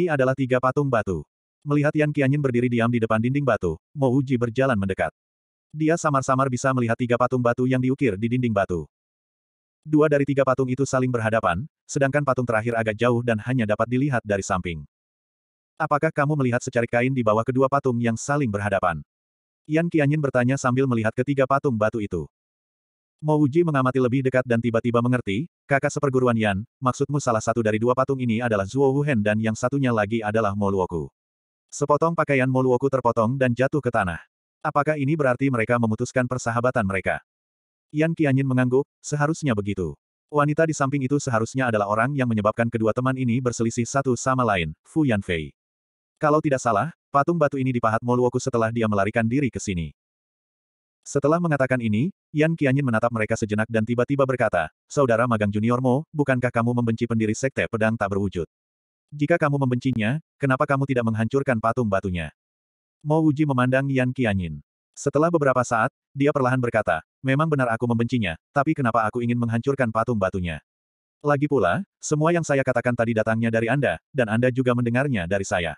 Ini adalah tiga patung batu. Melihat Yan Qianyin berdiri diam di depan dinding batu, Mo Uji berjalan mendekat. Dia samar-samar bisa melihat tiga patung batu yang diukir di dinding batu. Dua dari tiga patung itu saling berhadapan, sedangkan patung terakhir agak jauh dan hanya dapat dilihat dari samping. Apakah kamu melihat secari kain di bawah kedua patung yang saling berhadapan? Yan Qianyin bertanya sambil melihat ketiga patung batu itu. Mo Uji mengamati lebih dekat dan tiba-tiba mengerti, kakak seperguruan Yan, maksudmu salah satu dari dua patung ini adalah Zuo Wuhen dan yang satunya lagi adalah Mo Luoku. Sepotong pakaian Mo Luoku terpotong dan jatuh ke tanah. Apakah ini berarti mereka memutuskan persahabatan mereka? Yan Qianyin mengangguk, seharusnya begitu. Wanita di samping itu seharusnya adalah orang yang menyebabkan kedua teman ini berselisih satu sama lain, Fu Yanfei. Kalau tidak salah, patung batu ini dipahat Moluoku setelah dia melarikan diri ke sini. Setelah mengatakan ini, Yan Qianyin menatap mereka sejenak dan tiba-tiba berkata, Saudara magang junior Mo, bukankah kamu membenci pendiri sekte pedang tak berwujud? Jika kamu membencinya, kenapa kamu tidak menghancurkan patung batunya? Mo Wuji memandang Yan Qianyin. Setelah beberapa saat, dia perlahan berkata, memang benar aku membencinya, tapi kenapa aku ingin menghancurkan patung batunya? Lagi pula, semua yang saya katakan tadi datangnya dari Anda, dan Anda juga mendengarnya dari saya.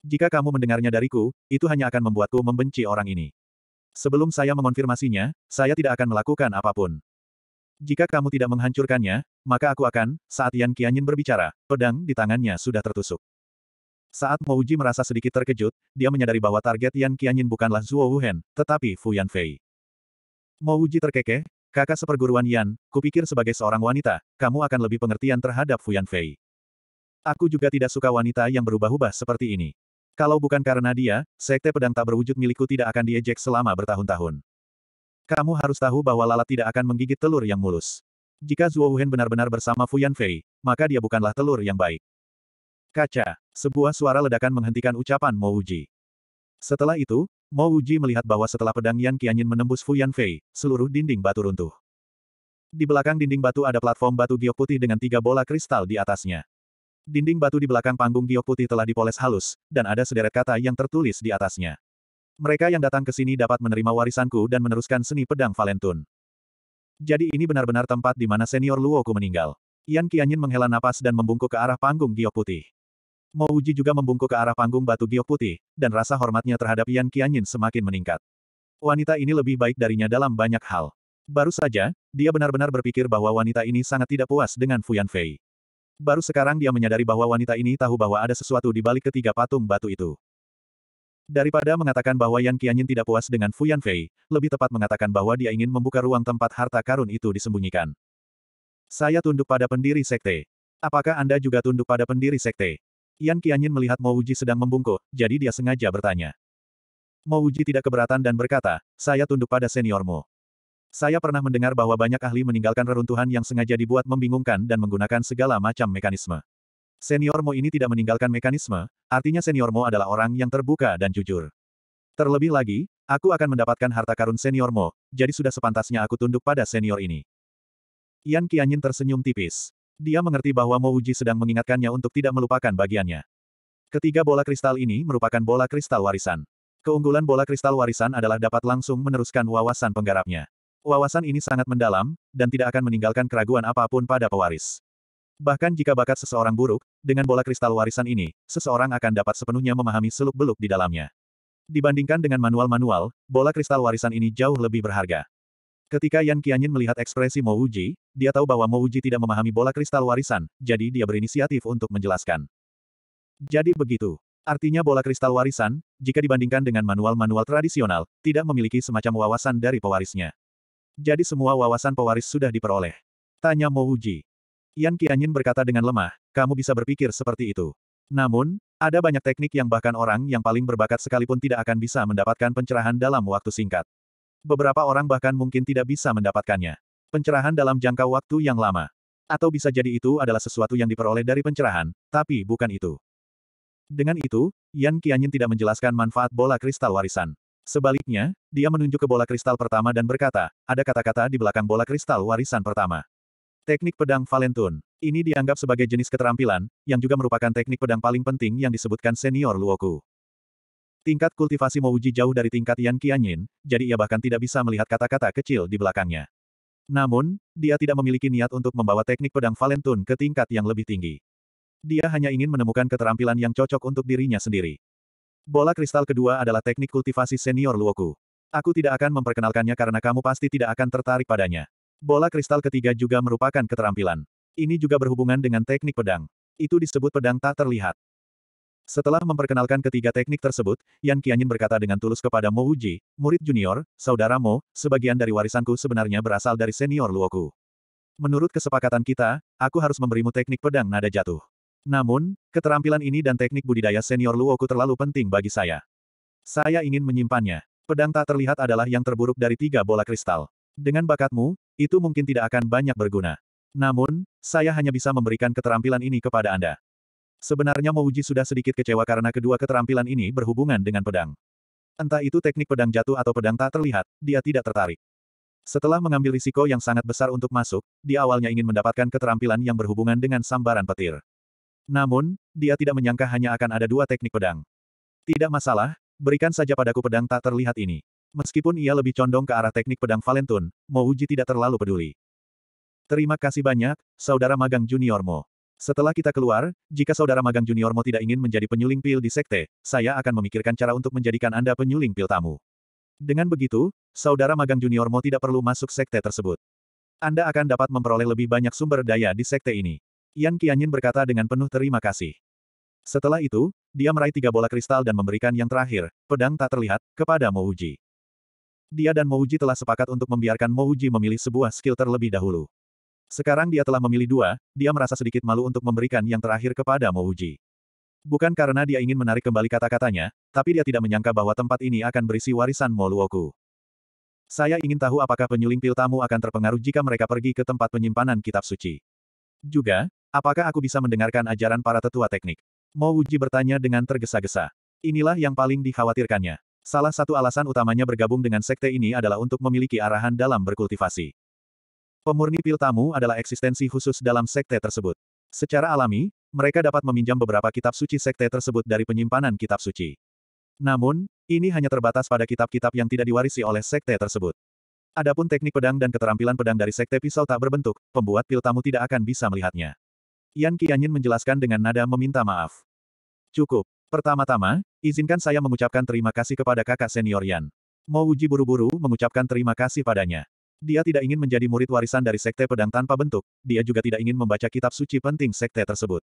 Jika kamu mendengarnya dariku, itu hanya akan membuatku membenci orang ini. Sebelum saya mengonfirmasinya, saya tidak akan melakukan apapun. Jika kamu tidak menghancurkannya, maka aku akan, saat Yan Qianyin berbicara, pedang di tangannya sudah tertusuk. Saat Uji merasa sedikit terkejut, dia menyadari bahwa target Yan Qianyin bukanlah Zuo Wuhen, tetapi Fu Yanfei. Uji terkekeh, kakak seperguruan Yan, kupikir sebagai seorang wanita, kamu akan lebih pengertian terhadap Fu Fei. Aku juga tidak suka wanita yang berubah-ubah seperti ini. Kalau bukan karena dia, sekte pedang tak berwujud milikku tidak akan diejek selama bertahun-tahun. Kamu harus tahu bahwa lalat tidak akan menggigit telur yang mulus. Jika Zuo Wuhen benar-benar bersama Fu Yanfei, maka dia bukanlah telur yang baik. Kaca, sebuah suara ledakan menghentikan ucapan Mo Uji. Setelah itu, Mo Uji melihat bahwa setelah pedang Yan Qianyin menembus Fu Yanfei, seluruh dinding batu runtuh. Di belakang dinding batu ada platform batu giok putih dengan tiga bola kristal di atasnya. Dinding batu di belakang panggung giok putih telah dipoles halus, dan ada sederet kata yang tertulis di atasnya. Mereka yang datang ke sini dapat menerima warisanku dan meneruskan seni pedang Valentun. Jadi ini benar-benar tempat di mana senior Luoku meninggal. Yan Qianyin menghela napas dan membungkuk ke arah panggung giok putih. Mo Uji juga membungkuk ke arah panggung batu giok putih, dan rasa hormatnya terhadap Yan Qianyin semakin meningkat. Wanita ini lebih baik darinya dalam banyak hal. Baru saja, dia benar-benar berpikir bahwa wanita ini sangat tidak puas dengan Yanfei. Fei. Baru sekarang dia menyadari bahwa wanita ini tahu bahwa ada sesuatu di balik ketiga patung batu itu. Daripada mengatakan bahwa Yan Qianyin tidak puas dengan Fu Yanfei, lebih tepat mengatakan bahwa dia ingin membuka ruang tempat harta karun itu disembunyikan. Saya tunduk pada pendiri sekte. Apakah Anda juga tunduk pada pendiri sekte? Yan Qianyin melihat Mo Uji sedang membungkuk, jadi dia sengaja bertanya. Mo Uji tidak keberatan dan berkata, saya tunduk pada seniormu. Saya pernah mendengar bahwa banyak ahli meninggalkan reruntuhan yang sengaja dibuat membingungkan dan menggunakan segala macam mekanisme. Senior Mo ini tidak meninggalkan mekanisme, artinya Senior Mo adalah orang yang terbuka dan jujur. Terlebih lagi, aku akan mendapatkan harta karun Senior Mo, jadi sudah sepantasnya aku tunduk pada senior ini. Yan Qianyin tersenyum tipis. Dia mengerti bahwa Mo Uji sedang mengingatkannya untuk tidak melupakan bagiannya. Ketiga bola kristal ini merupakan bola kristal warisan. Keunggulan bola kristal warisan adalah dapat langsung meneruskan wawasan penggarapnya. Wawasan ini sangat mendalam, dan tidak akan meninggalkan keraguan apapun pada pewaris. Bahkan jika bakat seseorang buruk, dengan bola kristal warisan ini, seseorang akan dapat sepenuhnya memahami seluk-beluk di dalamnya. Dibandingkan dengan manual-manual, bola kristal warisan ini jauh lebih berharga. Ketika Yan Qianyin melihat ekspresi Mo Wuji, dia tahu bahwa Mo Wuji tidak memahami bola kristal warisan, jadi dia berinisiatif untuk menjelaskan. Jadi begitu. Artinya bola kristal warisan, jika dibandingkan dengan manual-manual tradisional, tidak memiliki semacam wawasan dari pewarisnya. Jadi semua wawasan pewaris sudah diperoleh. Tanya Mo Uji. Yan Qianyin berkata dengan lemah, kamu bisa berpikir seperti itu. Namun, ada banyak teknik yang bahkan orang yang paling berbakat sekalipun tidak akan bisa mendapatkan pencerahan dalam waktu singkat. Beberapa orang bahkan mungkin tidak bisa mendapatkannya. Pencerahan dalam jangka waktu yang lama. Atau bisa jadi itu adalah sesuatu yang diperoleh dari pencerahan, tapi bukan itu. Dengan itu, Yan Qianyin tidak menjelaskan manfaat bola kristal warisan. Sebaliknya, dia menunjuk ke bola kristal pertama dan berkata, ada kata-kata di belakang bola kristal warisan pertama. Teknik pedang Valentun. Ini dianggap sebagai jenis keterampilan, yang juga merupakan teknik pedang paling penting yang disebutkan senior Luoku. Tingkat kultivasi Mouji jauh dari tingkat Yan Qianyin, jadi ia bahkan tidak bisa melihat kata-kata kecil di belakangnya. Namun, dia tidak memiliki niat untuk membawa teknik pedang Valentun ke tingkat yang lebih tinggi. Dia hanya ingin menemukan keterampilan yang cocok untuk dirinya sendiri. Bola kristal kedua adalah teknik kultivasi senior Luoku. Aku tidak akan memperkenalkannya karena kamu pasti tidak akan tertarik padanya. Bola kristal ketiga juga merupakan keterampilan. Ini juga berhubungan dengan teknik pedang. Itu disebut pedang tak terlihat. Setelah memperkenalkan ketiga teknik tersebut, Yan Qianyin berkata dengan tulus kepada Mo Wuji, murid junior, saudaramu, sebagian dari warisanku sebenarnya berasal dari senior Luoku. Menurut kesepakatan kita, aku harus memberimu teknik pedang nada jatuh. Namun, keterampilan ini dan teknik budidaya senior Luoku terlalu penting bagi saya. Saya ingin menyimpannya. Pedang tak terlihat adalah yang terburuk dari tiga bola kristal. Dengan bakatmu, itu mungkin tidak akan banyak berguna. Namun, saya hanya bisa memberikan keterampilan ini kepada Anda. Sebenarnya Mouji sudah sedikit kecewa karena kedua keterampilan ini berhubungan dengan pedang. Entah itu teknik pedang jatuh atau pedang tak terlihat, dia tidak tertarik. Setelah mengambil risiko yang sangat besar untuk masuk, di awalnya ingin mendapatkan keterampilan yang berhubungan dengan sambaran petir. Namun, dia tidak menyangka hanya akan ada dua teknik pedang. Tidak masalah, berikan saja padaku pedang tak terlihat ini. Meskipun ia lebih condong ke arah teknik pedang Valentun, Uji tidak terlalu peduli. Terima kasih banyak, Saudara Magang Junior Mo. Setelah kita keluar, jika Saudara Magang Junior Mo tidak ingin menjadi penyuling pil di sekte, saya akan memikirkan cara untuk menjadikan Anda penyuling pil tamu. Dengan begitu, Saudara Magang Junior Mo tidak perlu masuk sekte tersebut. Anda akan dapat memperoleh lebih banyak sumber daya di sekte ini. Yan Qianyin berkata dengan penuh terima kasih. Setelah itu, dia meraih tiga bola kristal dan memberikan yang terakhir, pedang tak terlihat, kepada Mouji. Dia dan Mouji telah sepakat untuk membiarkan Mouji memilih sebuah skill terlebih dahulu. Sekarang dia telah memilih dua, dia merasa sedikit malu untuk memberikan yang terakhir kepada Mouji. Bukan karena dia ingin menarik kembali kata-katanya, tapi dia tidak menyangka bahwa tempat ini akan berisi warisan Moluoku. Saya ingin tahu apakah penyuling pil tamu akan terpengaruh jika mereka pergi ke tempat penyimpanan kitab suci. Juga, Apakah aku bisa mendengarkan ajaran para tetua teknik? Mo Wuji bertanya dengan tergesa-gesa. Inilah yang paling dikhawatirkannya. Salah satu alasan utamanya bergabung dengan sekte ini adalah untuk memiliki arahan dalam berkultivasi. Pemurni pil tamu adalah eksistensi khusus dalam sekte tersebut. Secara alami, mereka dapat meminjam beberapa kitab suci sekte tersebut dari penyimpanan kitab suci. Namun, ini hanya terbatas pada kitab-kitab yang tidak diwarisi oleh sekte tersebut. Adapun teknik pedang dan keterampilan pedang dari sekte pisau tak berbentuk, pembuat pil tamu tidak akan bisa melihatnya. Yan Qianyin menjelaskan dengan nada meminta maaf. Cukup. Pertama-tama, izinkan saya mengucapkan terima kasih kepada kakak senior Yan. Mo Uji buru-buru mengucapkan terima kasih padanya. Dia tidak ingin menjadi murid warisan dari Sekte Pedang tanpa bentuk, dia juga tidak ingin membaca kitab suci penting Sekte tersebut.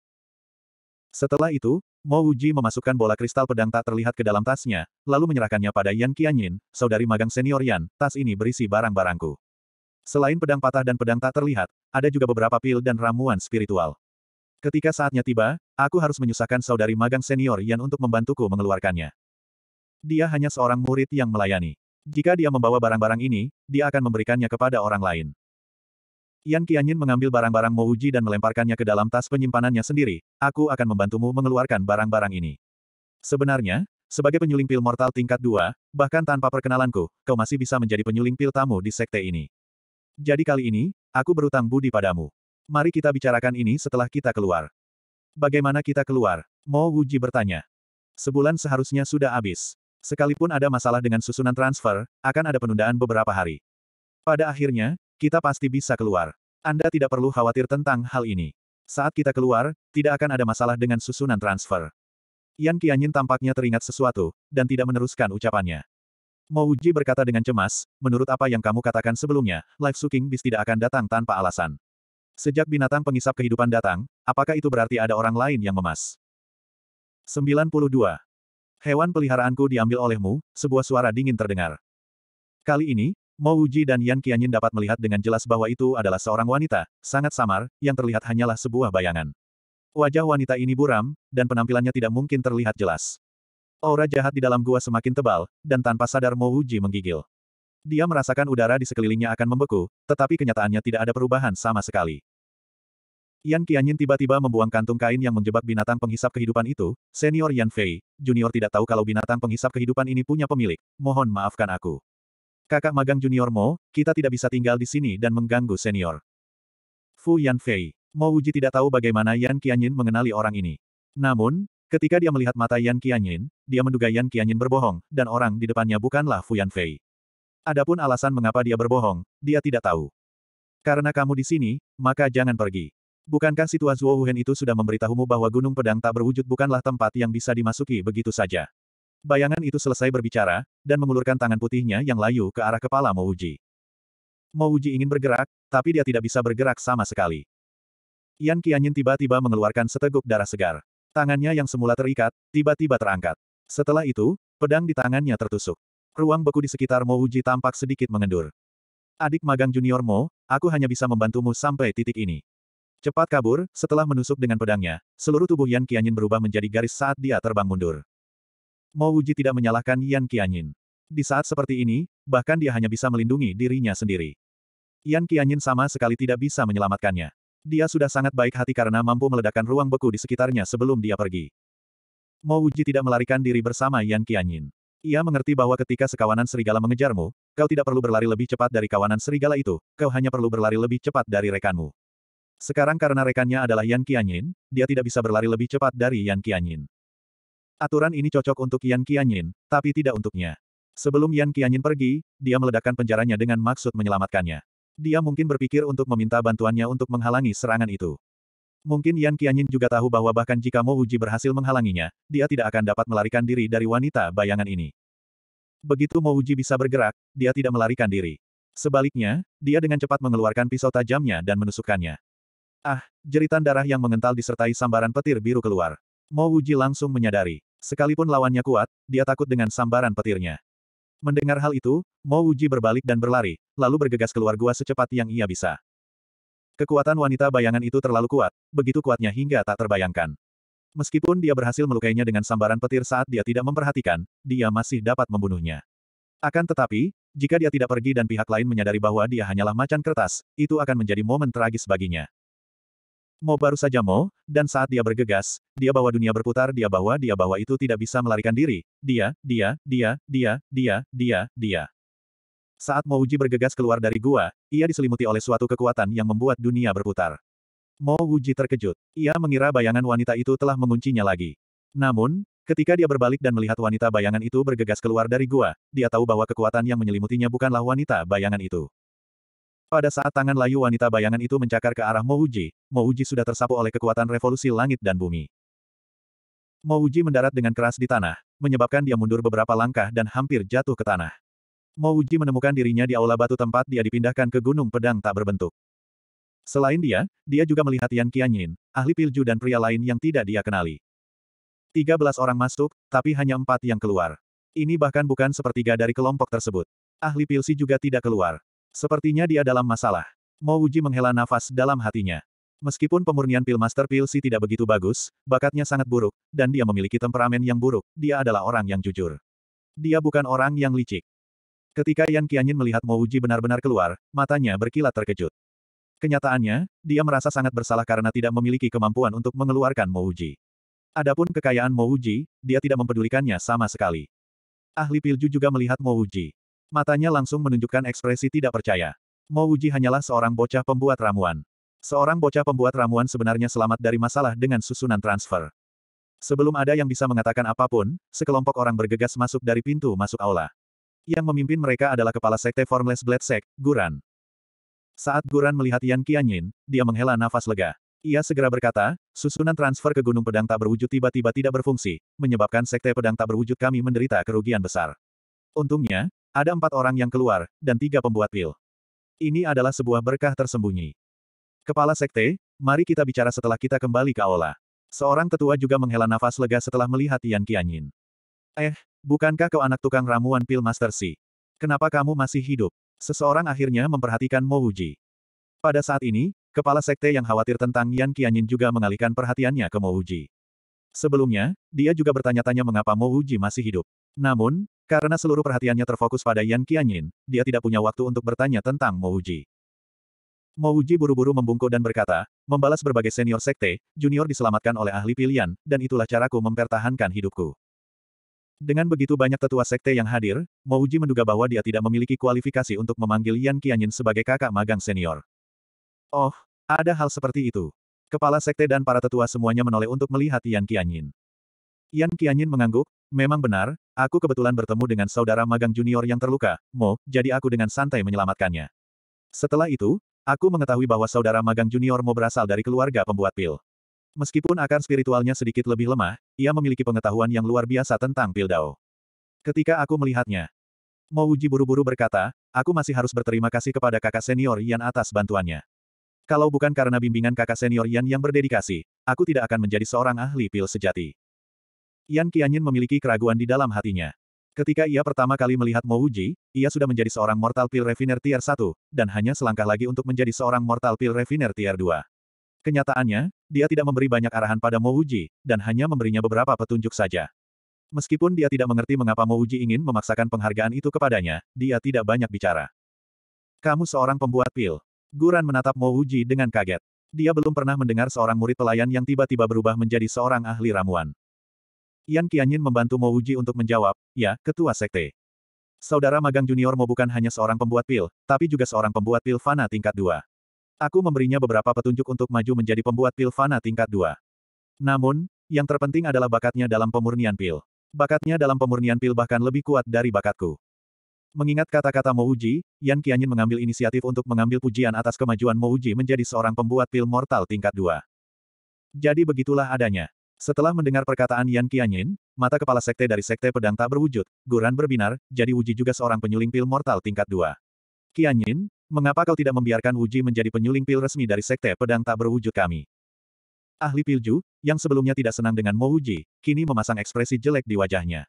Setelah itu, Mo Uji memasukkan bola kristal pedang tak terlihat ke dalam tasnya, lalu menyerahkannya pada Yan Qianyin, saudari magang senior Yan, tas ini berisi barang-barangku. Selain pedang patah dan pedang tak terlihat, ada juga beberapa pil dan ramuan spiritual. Ketika saatnya tiba, aku harus menyusahkan saudari magang senior Yan untuk membantuku mengeluarkannya. Dia hanya seorang murid yang melayani. Jika dia membawa barang-barang ini, dia akan memberikannya kepada orang lain. Yan Qianyin mengambil barang-barang Mouji dan melemparkannya ke dalam tas penyimpanannya sendiri, aku akan membantumu mengeluarkan barang-barang ini. Sebenarnya, sebagai penyuling pil mortal tingkat 2, bahkan tanpa perkenalanku, kau masih bisa menjadi penyuling pil tamu di sekte ini. Jadi kali ini, aku berutang budi padamu. Mari kita bicarakan ini setelah kita keluar. Bagaimana kita keluar? Mo Wuji bertanya. Sebulan seharusnya sudah habis. Sekalipun ada masalah dengan susunan transfer, akan ada penundaan beberapa hari. Pada akhirnya, kita pasti bisa keluar. Anda tidak perlu khawatir tentang hal ini. Saat kita keluar, tidak akan ada masalah dengan susunan transfer. Yan Qianyin tampaknya teringat sesuatu, dan tidak meneruskan ucapannya. Mo Wuji berkata dengan cemas, menurut apa yang kamu katakan sebelumnya, Life suking bis tidak akan datang tanpa alasan. Sejak binatang pengisap kehidupan datang, apakah itu berarti ada orang lain yang memas? 92. Hewan peliharaanku diambil olehmu, sebuah suara dingin terdengar. Kali ini, Mo Wuji dan Yan Qianyin dapat melihat dengan jelas bahwa itu adalah seorang wanita, sangat samar, yang terlihat hanyalah sebuah bayangan. Wajah wanita ini buram, dan penampilannya tidak mungkin terlihat jelas. Aura jahat di dalam gua semakin tebal, dan tanpa sadar Mo Wuji menggigil. Dia merasakan udara di sekelilingnya akan membeku, tetapi kenyataannya tidak ada perubahan sama sekali. Yan Qianyin tiba-tiba membuang kantung kain yang menjebak binatang penghisap kehidupan itu, senior Yan Fei, junior tidak tahu kalau binatang penghisap kehidupan ini punya pemilik, mohon maafkan aku. Kakak magang junior Mo, kita tidak bisa tinggal di sini dan mengganggu senior. Fu Yan Fei, Mo Uji tidak tahu bagaimana Yan Qianyin mengenali orang ini. Namun, ketika dia melihat mata Yan Qianyin, dia menduga Yan Qianyin berbohong, dan orang di depannya bukanlah Fu Yan Fei. Adapun alasan mengapa dia berbohong, dia tidak tahu. Karena kamu di sini, maka jangan pergi. Bukankah si Tua Zuo itu sudah memberitahumu bahwa gunung pedang tak berwujud bukanlah tempat yang bisa dimasuki begitu saja? Bayangan itu selesai berbicara, dan mengulurkan tangan putihnya yang layu ke arah kepala Mouji. Mouji ingin bergerak, tapi dia tidak bisa bergerak sama sekali. Yan Qianyin tiba-tiba mengeluarkan seteguk darah segar. Tangannya yang semula terikat, tiba-tiba terangkat. Setelah itu, pedang di tangannya tertusuk. Ruang beku di sekitar Mouji tampak sedikit mengendur. Adik magang junior Mo, aku hanya bisa membantumu sampai titik ini. Cepat kabur, setelah menusuk dengan pedangnya, seluruh tubuh Yan Qianyin berubah menjadi garis saat dia terbang mundur. Mo Wuji tidak menyalahkan Yan Qianyin. Di saat seperti ini, bahkan dia hanya bisa melindungi dirinya sendiri. Yan Qianyin sama sekali tidak bisa menyelamatkannya. Dia sudah sangat baik hati karena mampu meledakkan ruang beku di sekitarnya sebelum dia pergi. Mo Wuji tidak melarikan diri bersama Yan Qianyin. Ia mengerti bahwa ketika sekawanan serigala mengejarmu, kau tidak perlu berlari lebih cepat dari kawanan serigala itu, kau hanya perlu berlari lebih cepat dari rekanmu. Sekarang karena rekannya adalah Yan Qianyin, dia tidak bisa berlari lebih cepat dari Yan Qianyin. Aturan ini cocok untuk Yan Qianyin, tapi tidak untuknya. Sebelum Yan Qianyin pergi, dia meledakkan penjaranya dengan maksud menyelamatkannya. Dia mungkin berpikir untuk meminta bantuannya untuk menghalangi serangan itu. Mungkin Yan Qianyin juga tahu bahwa bahkan jika Mo Uji berhasil menghalanginya, dia tidak akan dapat melarikan diri dari wanita bayangan ini. Begitu Mo Uji bisa bergerak, dia tidak melarikan diri. Sebaliknya, dia dengan cepat mengeluarkan pisau tajamnya dan menusukkannya. Ah, jeritan darah yang mengental disertai sambaran petir biru keluar. Mo Wuji langsung menyadari. Sekalipun lawannya kuat, dia takut dengan sambaran petirnya. Mendengar hal itu, Mo Wuji berbalik dan berlari, lalu bergegas keluar gua secepat yang ia bisa. Kekuatan wanita bayangan itu terlalu kuat, begitu kuatnya hingga tak terbayangkan. Meskipun dia berhasil melukainya dengan sambaran petir saat dia tidak memperhatikan, dia masih dapat membunuhnya. Akan tetapi, jika dia tidak pergi dan pihak lain menyadari bahwa dia hanyalah macan kertas, itu akan menjadi momen tragis baginya. Mo baru saja Mo, dan saat dia bergegas, dia bawa dunia berputar dia bahwa dia bahwa itu tidak bisa melarikan diri. Dia, dia, dia, dia, dia, dia, dia. Saat Mo Uji bergegas keluar dari gua, ia diselimuti oleh suatu kekuatan yang membuat dunia berputar. Mo Uji terkejut. Ia mengira bayangan wanita itu telah menguncinya lagi. Namun, ketika dia berbalik dan melihat wanita bayangan itu bergegas keluar dari gua, dia tahu bahwa kekuatan yang menyelimutinya bukanlah wanita bayangan itu. Pada saat tangan layu wanita bayangan itu mencakar ke arah Mouji, Mouji sudah tersapu oleh kekuatan revolusi langit dan bumi. Mouji mendarat dengan keras di tanah, menyebabkan dia mundur beberapa langkah dan hampir jatuh ke tanah. Mouji menemukan dirinya di aula batu tempat dia dipindahkan ke gunung pedang tak berbentuk. Selain dia, dia juga melihat Yan Qianyin, ahli pilju dan pria lain yang tidak dia kenali. 13 orang masuk, tapi hanya empat yang keluar. Ini bahkan bukan sepertiga dari kelompok tersebut. Ahli pilsi juga tidak keluar. Sepertinya dia dalam masalah. Mo Wuji menghela nafas dalam hatinya. Meskipun pemurnian pil Master Pil Si tidak begitu bagus, bakatnya sangat buruk, dan dia memiliki temperamen yang buruk, dia adalah orang yang jujur. Dia bukan orang yang licik. Ketika Yan Qianyin melihat Mo Wuji benar-benar keluar, matanya berkilat terkejut. Kenyataannya, dia merasa sangat bersalah karena tidak memiliki kemampuan untuk mengeluarkan Mo Wuji. Adapun kekayaan Mo Wuji, dia tidak mempedulikannya sama sekali. Ahli Pilju juga melihat Mo Wuji. Matanya langsung menunjukkan ekspresi tidak percaya. Mo Wuji hanyalah seorang bocah pembuat ramuan. Seorang bocah pembuat ramuan sebenarnya selamat dari masalah dengan susunan transfer. Sebelum ada yang bisa mengatakan apapun, sekelompok orang bergegas masuk dari pintu masuk aula. Yang memimpin mereka adalah kepala sekte Formless Blade Sect, Guran. Saat Guran melihat Yan Qianyin, dia menghela nafas lega. Ia segera berkata, susunan transfer ke Gunung Pedang tak berwujud tiba-tiba tidak berfungsi, menyebabkan sekte pedang tak berwujud kami menderita kerugian besar. Untungnya, ada empat orang yang keluar, dan tiga pembuat pil. Ini adalah sebuah berkah tersembunyi. Kepala Sekte, mari kita bicara setelah kita kembali ke aula. Seorang tetua juga menghela nafas lega setelah melihat Yan Qianyin. Eh, bukankah kau anak tukang ramuan pil Master Si? Kenapa kamu masih hidup? Seseorang akhirnya memperhatikan Mo Wuji. Pada saat ini, kepala sekte yang khawatir tentang Yan Qianyin juga mengalihkan perhatiannya ke Mo Wuji. Sebelumnya, dia juga bertanya-tanya mengapa Mo Wuji masih hidup. Namun, karena seluruh perhatiannya terfokus pada Yan Qianyin, dia tidak punya waktu untuk bertanya tentang Mouji. Mouji buru-buru membungkuk dan berkata, membalas berbagai senior sekte, junior diselamatkan oleh ahli pilihan, dan itulah caraku mempertahankan hidupku. Dengan begitu banyak tetua sekte yang hadir, Mouji menduga bahwa dia tidak memiliki kualifikasi untuk memanggil Yan Qianyin sebagai kakak magang senior. Oh, ada hal seperti itu. Kepala sekte dan para tetua semuanya menoleh untuk melihat Yan Qianyin. Yan Qianyin mengangguk, Memang benar, aku kebetulan bertemu dengan saudara magang junior yang terluka, Mo, jadi aku dengan santai menyelamatkannya. Setelah itu, aku mengetahui bahwa saudara magang junior Mo berasal dari keluarga pembuat pil. Meskipun akar spiritualnya sedikit lebih lemah, ia memiliki pengetahuan yang luar biasa tentang pil Dao. Ketika aku melihatnya, Mo Uji buru-buru berkata, aku masih harus berterima kasih kepada kakak senior Yan atas bantuannya. Kalau bukan karena bimbingan kakak senior Yan yang berdedikasi, aku tidak akan menjadi seorang ahli pil sejati. Yan Qianyin memiliki keraguan di dalam hatinya. Ketika ia pertama kali melihat Mo Wuji, ia sudah menjadi seorang Mortal Pill Refiner Tier 1, dan hanya selangkah lagi untuk menjadi seorang Mortal Pill Refiner Tier 2. Kenyataannya, dia tidak memberi banyak arahan pada Mo Wuji, dan hanya memberinya beberapa petunjuk saja. Meskipun dia tidak mengerti mengapa Mo Wuji ingin memaksakan penghargaan itu kepadanya, dia tidak banyak bicara. Kamu seorang pembuat pil. Guran menatap Mo Wuji dengan kaget. Dia belum pernah mendengar seorang murid pelayan yang tiba-tiba berubah menjadi seorang ahli ramuan. Yan Qianyin membantu Mo Uji untuk menjawab, ya, ketua sekte. Saudara magang junior Mo bukan hanya seorang pembuat pil, tapi juga seorang pembuat pil fana tingkat 2. Aku memberinya beberapa petunjuk untuk maju menjadi pembuat pil fana tingkat 2. Namun, yang terpenting adalah bakatnya dalam pemurnian pil. Bakatnya dalam pemurnian pil bahkan lebih kuat dari bakatku. Mengingat kata-kata Mo Uji, Yan Qianyin mengambil inisiatif untuk mengambil pujian atas kemajuan Mo Uji menjadi seorang pembuat pil mortal tingkat 2. Jadi begitulah adanya. Setelah mendengar perkataan Yan Qianyin, mata kepala sekte dari sekte pedang tak berwujud, Guran berbinar, jadi Wuji juga seorang penyuling pil mortal tingkat 2. Qianyin, mengapa kau tidak membiarkan Wuji menjadi penyuling pil resmi dari sekte pedang tak berwujud kami? Ahli pilju, yang sebelumnya tidak senang dengan Mo Wuji, kini memasang ekspresi jelek di wajahnya.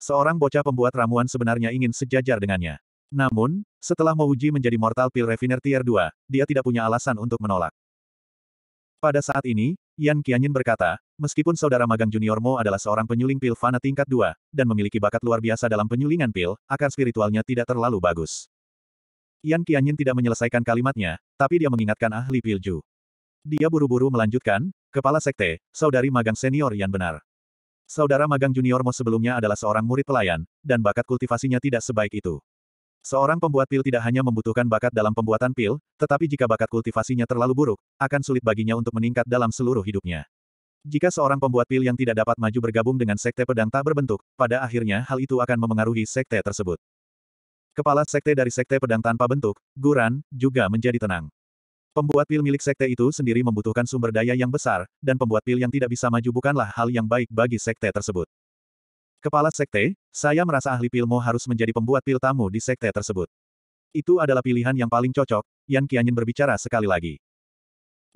Seorang bocah pembuat ramuan sebenarnya ingin sejajar dengannya. Namun, setelah Mo Wuji menjadi mortal pil refiner tier 2, dia tidak punya alasan untuk menolak. Pada saat ini, Yan Qianyin berkata, Meskipun saudara magang Junior Mo adalah seorang penyuling pil fana tingkat 2, dan memiliki bakat luar biasa dalam penyulingan pil, akar spiritualnya tidak terlalu bagus. Yan Qianyin tidak menyelesaikan kalimatnya, tapi dia mengingatkan ahli pilju. Dia buru-buru melanjutkan, Kepala Sekte, Saudari Magang Senior yang benar. Saudara Magang Junior Mo sebelumnya adalah seorang murid pelayan, dan bakat kultivasinya tidak sebaik itu. Seorang pembuat pil tidak hanya membutuhkan bakat dalam pembuatan pil, tetapi jika bakat kultivasinya terlalu buruk, akan sulit baginya untuk meningkat dalam seluruh hidupnya. Jika seorang pembuat pil yang tidak dapat maju bergabung dengan sekte pedang tak berbentuk, pada akhirnya hal itu akan memengaruhi sekte tersebut. Kepala sekte dari sekte pedang tanpa bentuk, Guran, juga menjadi tenang. Pembuat pil milik sekte itu sendiri membutuhkan sumber daya yang besar, dan pembuat pil yang tidak bisa maju bukanlah hal yang baik bagi sekte tersebut. Kepala sekte, saya merasa ahli pilmu harus menjadi pembuat pil tamu di sekte tersebut. Itu adalah pilihan yang paling cocok, Yan Qianyin berbicara sekali lagi.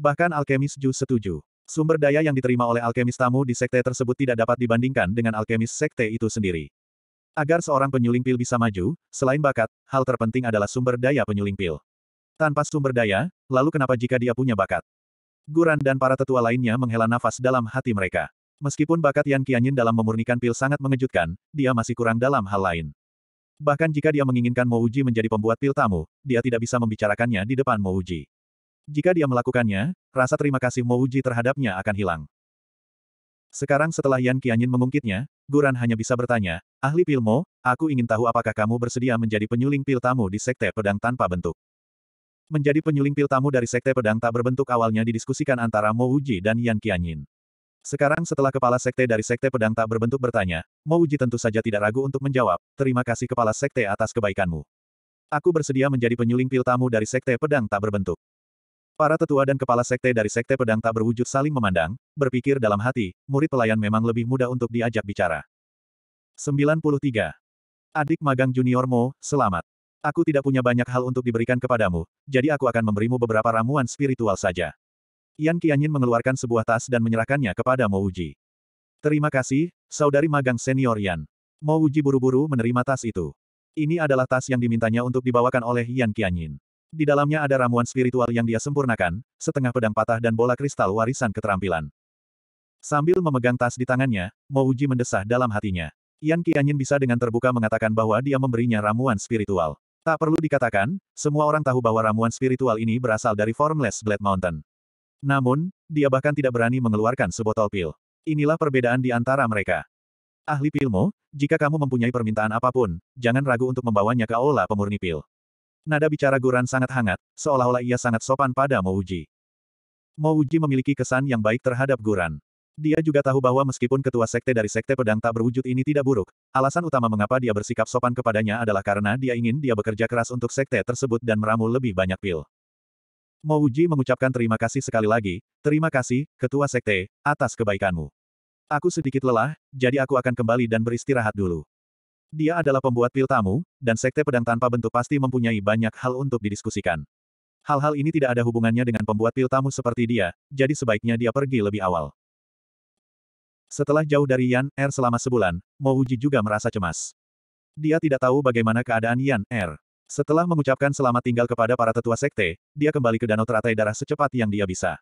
Bahkan alkemis Ju setuju. Sumber daya yang diterima oleh alkemis tamu di sekte tersebut tidak dapat dibandingkan dengan alkemis sekte itu sendiri. Agar seorang penyuling pil bisa maju, selain bakat, hal terpenting adalah sumber daya penyuling pil. Tanpa sumber daya, lalu kenapa jika dia punya bakat? Guran dan para tetua lainnya menghela nafas dalam hati mereka. Meskipun bakat Yan Qianyin dalam memurnikan pil sangat mengejutkan, dia masih kurang dalam hal lain. Bahkan jika dia menginginkan Mouji menjadi pembuat pil tamu, dia tidak bisa membicarakannya di depan Mouji. Jika dia melakukannya, rasa terima kasih Mo Uji terhadapnya akan hilang. Sekarang setelah Yan Qianyin mengungkitnya, Guran hanya bisa bertanya, ahli pil Mo, aku ingin tahu apakah kamu bersedia menjadi penyuling pil tamu di Sekte Pedang tanpa bentuk. Menjadi penyuling pil tamu dari Sekte Pedang tak berbentuk awalnya didiskusikan antara Mo Uji dan Yan Qianyin. Sekarang setelah kepala sekte dari Sekte Pedang tak berbentuk bertanya, Mo Uji tentu saja tidak ragu untuk menjawab, terima kasih kepala sekte atas kebaikanmu. Aku bersedia menjadi penyuling pil tamu dari Sekte Pedang tak berbentuk. Para tetua dan kepala sekte dari sekte pedang tak berwujud saling memandang, berpikir dalam hati, murid pelayan memang lebih mudah untuk diajak bicara. 93. Adik magang junior Mo, selamat. Aku tidak punya banyak hal untuk diberikan kepadamu, jadi aku akan memberimu beberapa ramuan spiritual saja. Yan Qianyin mengeluarkan sebuah tas dan menyerahkannya kepada Mo Uji. Terima kasih, saudari magang senior Yan. Mo Uji buru-buru menerima tas itu. Ini adalah tas yang dimintanya untuk dibawakan oleh Yan Qianyin. Di dalamnya ada ramuan spiritual yang dia sempurnakan, setengah pedang patah dan bola kristal warisan keterampilan. Sambil memegang tas di tangannya, Mouji mendesah dalam hatinya. Yan Qianyin bisa dengan terbuka mengatakan bahwa dia memberinya ramuan spiritual. Tak perlu dikatakan, semua orang tahu bahwa ramuan spiritual ini berasal dari Formless Blade Mountain. Namun, dia bahkan tidak berani mengeluarkan sebotol pil. Inilah perbedaan di antara mereka. Ahli pilmu, jika kamu mempunyai permintaan apapun, jangan ragu untuk membawanya ke aula pemurni pil. Nada bicara Guran sangat hangat, seolah-olah ia sangat sopan pada Mouji. Mouji memiliki kesan yang baik terhadap Guran. Dia juga tahu bahwa meskipun ketua sekte dari sekte pedang tak berwujud ini tidak buruk, alasan utama mengapa dia bersikap sopan kepadanya adalah karena dia ingin dia bekerja keras untuk sekte tersebut dan meramu lebih banyak pil. Mouji mengucapkan terima kasih sekali lagi, terima kasih, ketua sekte, atas kebaikanmu. Aku sedikit lelah, jadi aku akan kembali dan beristirahat dulu. Dia adalah pembuat pil tamu, dan sekte pedang tanpa bentuk pasti mempunyai banyak hal untuk didiskusikan. Hal-hal ini tidak ada hubungannya dengan pembuat pil tamu seperti dia, jadi sebaiknya dia pergi lebih awal. Setelah jauh dari Yan Er selama sebulan, Mo Uji juga merasa cemas. Dia tidak tahu bagaimana keadaan Yan Er. Setelah mengucapkan selamat tinggal kepada para tetua sekte, dia kembali ke danau teratai darah secepat yang dia bisa.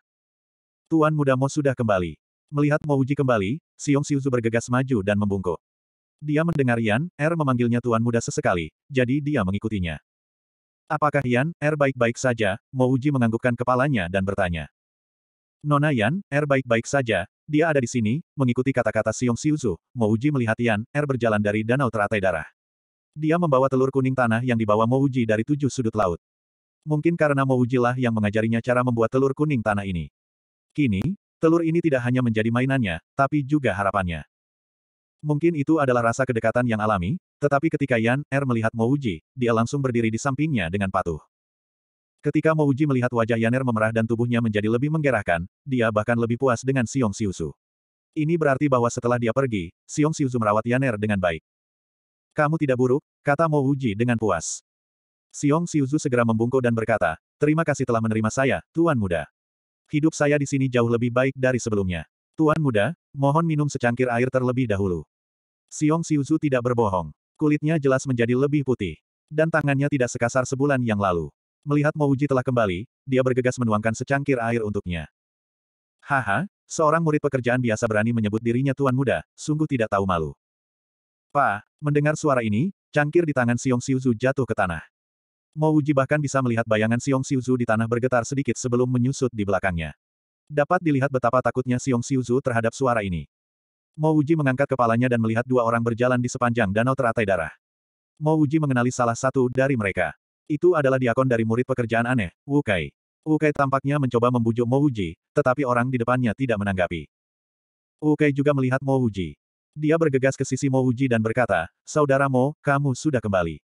Tuan muda Mo sudah kembali. Melihat Mo Uji kembali, Siung Siuzu bergegas maju dan membungkuk. Dia mendengar Yan, R er memanggilnya tuan muda sesekali, jadi dia mengikutinya. Apakah Yan, R er baik-baik saja? Mouji menganggukkan kepalanya dan bertanya. Nona Yan, R er baik-baik saja, dia ada di sini, mengikuti kata-kata Siung Siuzu, Mouji melihat Yan, R berjalan dari danau teratai darah. Dia membawa telur kuning tanah yang dibawa Mouji dari tujuh sudut laut. Mungkin karena Mouji lah yang mengajarinya cara membuat telur kuning tanah ini. Kini, telur ini tidak hanya menjadi mainannya, tapi juga harapannya. Mungkin itu adalah rasa kedekatan yang alami, tetapi ketika Yan Er melihat Mouji, dia langsung berdiri di sampingnya dengan patuh. Ketika Mouji melihat wajah Yan Er memerah dan tubuhnya menjadi lebih menggerahkan, dia bahkan lebih puas dengan Siong Siusu. Ini berarti bahwa setelah dia pergi, Siong Siusu merawat Yan Er dengan baik. Kamu tidak buruk, kata Mouji dengan puas. Siong Siusu segera membungkuk dan berkata, Terima kasih telah menerima saya, Tuan Muda. Hidup saya di sini jauh lebih baik dari sebelumnya. Tuan Muda, mohon minum secangkir air terlebih dahulu. Xiong Xiuzu tidak berbohong. Kulitnya jelas menjadi lebih putih. Dan tangannya tidak sekasar sebulan yang lalu. Melihat Mouji telah kembali, dia bergegas menuangkan secangkir air untuknya. Haha, seorang murid pekerjaan biasa berani menyebut dirinya tuan muda, sungguh tidak tahu malu. Pa, mendengar suara ini, cangkir di tangan Xiong Xiuzu jatuh ke tanah. Mouji bahkan bisa melihat bayangan Xiong Xiuzu di tanah bergetar sedikit sebelum menyusut di belakangnya. Dapat dilihat betapa takutnya Xiong Xiuzu terhadap suara ini. Mo Uji mengangkat kepalanya dan melihat dua orang berjalan di sepanjang danau teratai darah. Mo Uji mengenali salah satu dari mereka. Itu adalah diakon dari murid pekerjaan aneh, Wu Kai. Wu Kai tampaknya mencoba membujuk Mo Uji, tetapi orang di depannya tidak menanggapi. Wu Kai juga melihat Mo Uji. Dia bergegas ke sisi Mo Uji dan berkata, Saudara Mo, kamu sudah kembali.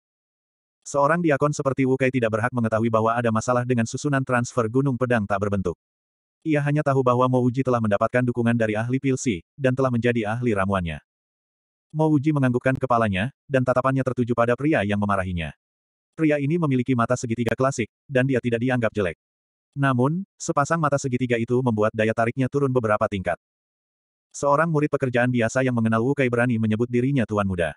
Seorang diakon seperti Wu Kai tidak berhak mengetahui bahwa ada masalah dengan susunan transfer gunung pedang tak berbentuk. Ia hanya tahu bahwa Mouji telah mendapatkan dukungan dari ahli pilsi, dan telah menjadi ahli ramuannya. Mouji menganggukkan kepalanya, dan tatapannya tertuju pada pria yang memarahinya. Pria ini memiliki mata segitiga klasik, dan dia tidak dianggap jelek. Namun, sepasang mata segitiga itu membuat daya tariknya turun beberapa tingkat. Seorang murid pekerjaan biasa yang mengenal Wu Kai berani menyebut dirinya tuan muda.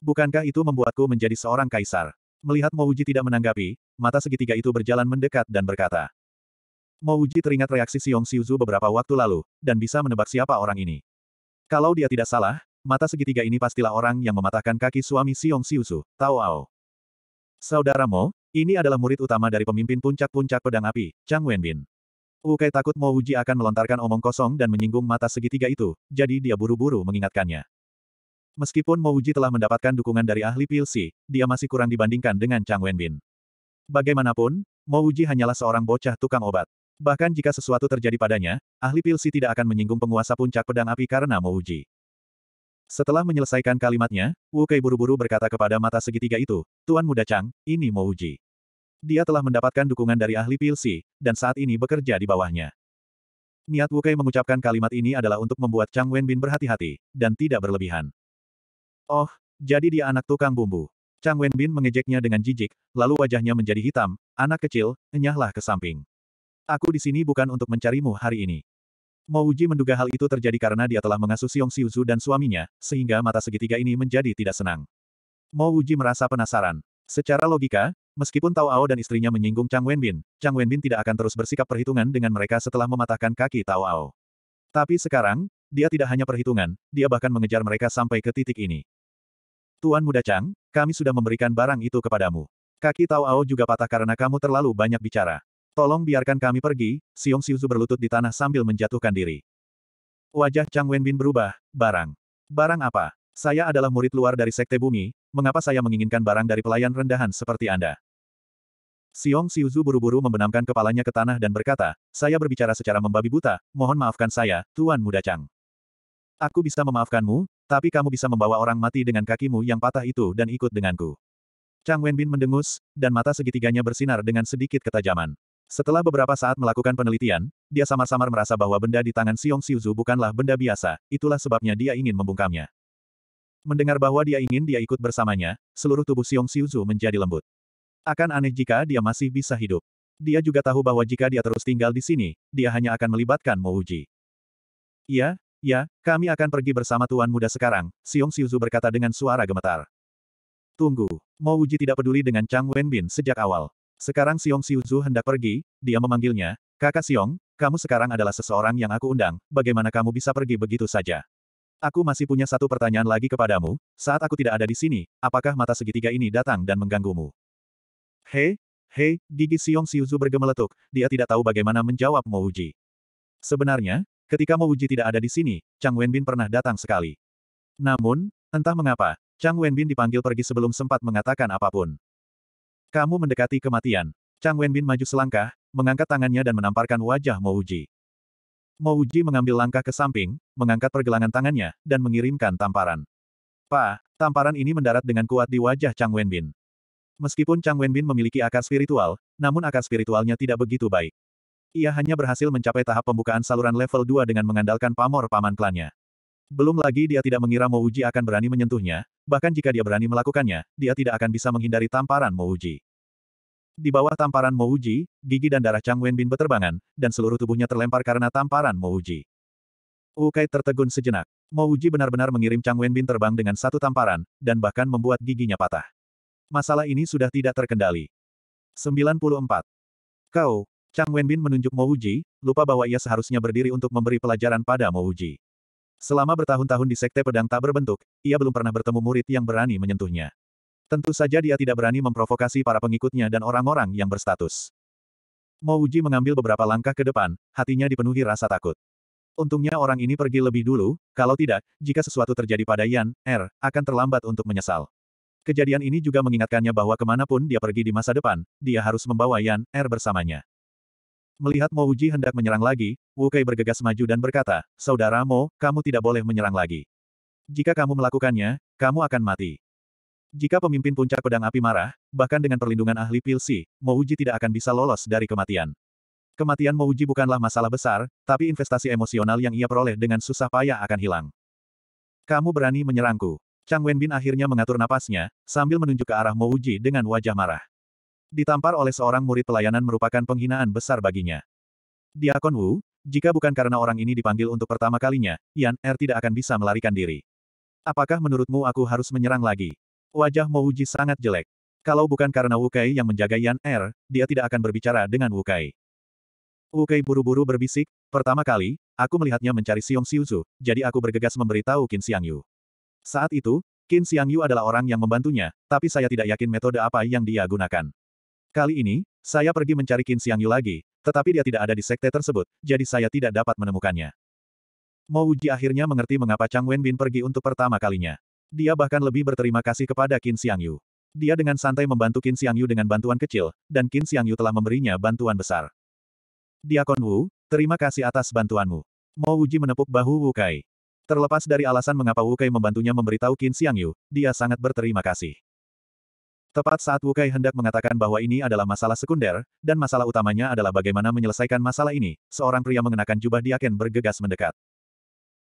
Bukankah itu membuatku menjadi seorang kaisar? Melihat Mouji tidak menanggapi, mata segitiga itu berjalan mendekat dan berkata. Mo Uji teringat reaksi Xiong Xiuzu beberapa waktu lalu, dan bisa menebak siapa orang ini. Kalau dia tidak salah, mata segitiga ini pastilah orang yang mematahkan kaki suami Xiong Xiuzu, Tao Ao. Saudara Mo, ini adalah murid utama dari pemimpin puncak-puncak pedang api, Chang Wenbin. Kai takut Mo Uji akan melontarkan omong kosong dan menyinggung mata segitiga itu, jadi dia buru-buru mengingatkannya. Meskipun Mo Uji telah mendapatkan dukungan dari ahli PLC, dia masih kurang dibandingkan dengan Chang Wenbin. Bagaimanapun, Mo Uji hanyalah seorang bocah tukang obat. Bahkan jika sesuatu terjadi padanya, ahli Pilsi tidak akan menyinggung penguasa puncak pedang api karena Uji. Setelah menyelesaikan kalimatnya, Wu Kei buru-buru berkata kepada mata segitiga itu, Tuan Muda Chang, ini Uji. Dia telah mendapatkan dukungan dari ahli Pilsi, dan saat ini bekerja di bawahnya. Niat Wu Kei mengucapkan kalimat ini adalah untuk membuat Chang Wenbin berhati-hati, dan tidak berlebihan. Oh, jadi dia anak tukang bumbu. Chang Wenbin mengejeknya dengan jijik, lalu wajahnya menjadi hitam, anak kecil, enyahlah ke samping. Aku di sini bukan untuk mencarimu hari ini. Mo Uji menduga hal itu terjadi karena dia telah mengasuh Xiong Xiuzu dan suaminya, sehingga mata segitiga ini menjadi tidak senang. Mo Uji merasa penasaran. Secara logika, meskipun Tao Ao dan istrinya menyinggung Chang Wenbin, Chang Wenbin tidak akan terus bersikap perhitungan dengan mereka setelah mematahkan kaki Tao Ao. Tapi sekarang, dia tidak hanya perhitungan, dia bahkan mengejar mereka sampai ke titik ini. Tuan Muda Chang, kami sudah memberikan barang itu kepadamu. Kaki Tao Ao juga patah karena kamu terlalu banyak bicara. Tolong biarkan kami pergi, Siung Siuzu berlutut di tanah sambil menjatuhkan diri. Wajah Chang Wenbin berubah, barang. Barang apa? Saya adalah murid luar dari Sekte Bumi, mengapa saya menginginkan barang dari pelayan rendahan seperti Anda? Siung Siuzu buru-buru membenamkan kepalanya ke tanah dan berkata, saya berbicara secara membabi buta, mohon maafkan saya, Tuan Muda Chang. Aku bisa memaafkanmu, tapi kamu bisa membawa orang mati dengan kakimu yang patah itu dan ikut denganku. Chang Wenbin mendengus, dan mata segitiganya bersinar dengan sedikit ketajaman. Setelah beberapa saat melakukan penelitian, dia samar-samar merasa bahwa benda di tangan Siung Xiuzu bukanlah benda biasa, itulah sebabnya dia ingin membungkamnya. Mendengar bahwa dia ingin dia ikut bersamanya, seluruh tubuh Siung Xiuzu menjadi lembut. Akan aneh jika dia masih bisa hidup. Dia juga tahu bahwa jika dia terus tinggal di sini, dia hanya akan melibatkan Mouji. Ya, ya, kami akan pergi bersama Tuan Muda sekarang, Siung Xiuzu berkata dengan suara gemetar. Tunggu, Mouji tidak peduli dengan Chang Wenbin sejak awal. Sekarang Siung Siuzu hendak pergi, dia memanggilnya, kakak Siung, kamu sekarang adalah seseorang yang aku undang, bagaimana kamu bisa pergi begitu saja? Aku masih punya satu pertanyaan lagi kepadamu, saat aku tidak ada di sini, apakah mata segitiga ini datang dan mengganggumu? Hei, hei, gigi Xiong Xiuzu bergemeletuk, dia tidak tahu bagaimana menjawab Mo Uji. Sebenarnya, ketika Mo Uji tidak ada di sini, Chang Wenbin pernah datang sekali. Namun, entah mengapa, Chang Wenbin dipanggil pergi sebelum sempat mengatakan apapun. Kamu mendekati kematian. Chang Wenbin maju selangkah, mengangkat tangannya dan menamparkan wajah Mouji. Mouji mengambil langkah ke samping, mengangkat pergelangan tangannya, dan mengirimkan tamparan. Pa, tamparan ini mendarat dengan kuat di wajah Chang Wenbin. Meskipun Chang Wenbin memiliki akar spiritual, namun akar spiritualnya tidak begitu baik. Ia hanya berhasil mencapai tahap pembukaan saluran level 2 dengan mengandalkan pamor paman klannya. Belum lagi dia tidak mengira Mouji akan berani menyentuhnya, bahkan jika dia berani melakukannya, dia tidak akan bisa menghindari tamparan Mouji. Di bawah tamparan Mouji, gigi dan darah Chang Wenbin berterbangan, dan seluruh tubuhnya terlempar karena tamparan Mouji. Ukai tertegun sejenak. Mouji benar-benar mengirim Chang Wenbin terbang dengan satu tamparan, dan bahkan membuat giginya patah. Masalah ini sudah tidak terkendali. 94. Kau, Chang Wenbin menunjuk Mouji, lupa bahwa ia seharusnya berdiri untuk memberi pelajaran pada Mouji. Selama bertahun-tahun di Sekte Pedang tak berbentuk, ia belum pernah bertemu murid yang berani menyentuhnya. Tentu saja dia tidak berani memprovokasi para pengikutnya dan orang-orang yang berstatus. Uji mengambil beberapa langkah ke depan, hatinya dipenuhi rasa takut. Untungnya orang ini pergi lebih dulu, kalau tidak, jika sesuatu terjadi pada Yan, Er, akan terlambat untuk menyesal. Kejadian ini juga mengingatkannya bahwa kemanapun dia pergi di masa depan, dia harus membawa Yan, Er bersamanya. Melihat Mo Uji hendak menyerang lagi, Wu Kai bergegas maju dan berkata, Saudara Mo, kamu tidak boleh menyerang lagi. Jika kamu melakukannya, kamu akan mati. Jika pemimpin puncak pedang api marah, bahkan dengan perlindungan ahli pilsi, Mo Uji tidak akan bisa lolos dari kematian. Kematian Mo Uji bukanlah masalah besar, tapi investasi emosional yang ia peroleh dengan susah payah akan hilang. Kamu berani menyerangku. Chang Wenbin akhirnya mengatur napasnya, sambil menunjuk ke arah Mo Uji dengan wajah marah ditampar oleh seorang murid pelayanan merupakan penghinaan besar baginya. Diakon Wu, jika bukan karena orang ini dipanggil untuk pertama kalinya, Yan Er tidak akan bisa melarikan diri. Apakah menurutmu aku harus menyerang lagi? Wajah Mo Wuji sangat jelek. Kalau bukan karena Wu Kai yang menjaga Yan Er, dia tidak akan berbicara dengan Wu Kai. Wu Kai buru-buru berbisik, pertama kali, aku melihatnya mencari Siung Siuzu, jadi aku bergegas memberitahu Qin Xiang Yu. Saat itu, Qin Xiang Yu adalah orang yang membantunya, tapi saya tidak yakin metode apa yang dia gunakan. Kali ini, saya pergi mencari Qin Xiangyu lagi, tetapi dia tidak ada di sekte tersebut, jadi saya tidak dapat menemukannya. Mo Uji akhirnya mengerti mengapa Chang Wenbin pergi untuk pertama kalinya. Dia bahkan lebih berterima kasih kepada Qin Xiangyu. Dia dengan santai membantu Qin Xiangyu dengan bantuan kecil, dan Qin Xiangyu telah memberinya bantuan besar. Diakon Wu, terima kasih atas bantuanmu. Mo Uji menepuk bahu Wu Kai. Terlepas dari alasan mengapa Wu Kai membantunya memberitahu Qin Xiangyu, dia sangat berterima kasih. Tepat saat Wukai hendak mengatakan bahwa ini adalah masalah sekunder, dan masalah utamanya adalah bagaimana menyelesaikan masalah ini, seorang pria mengenakan jubah diaken bergegas mendekat.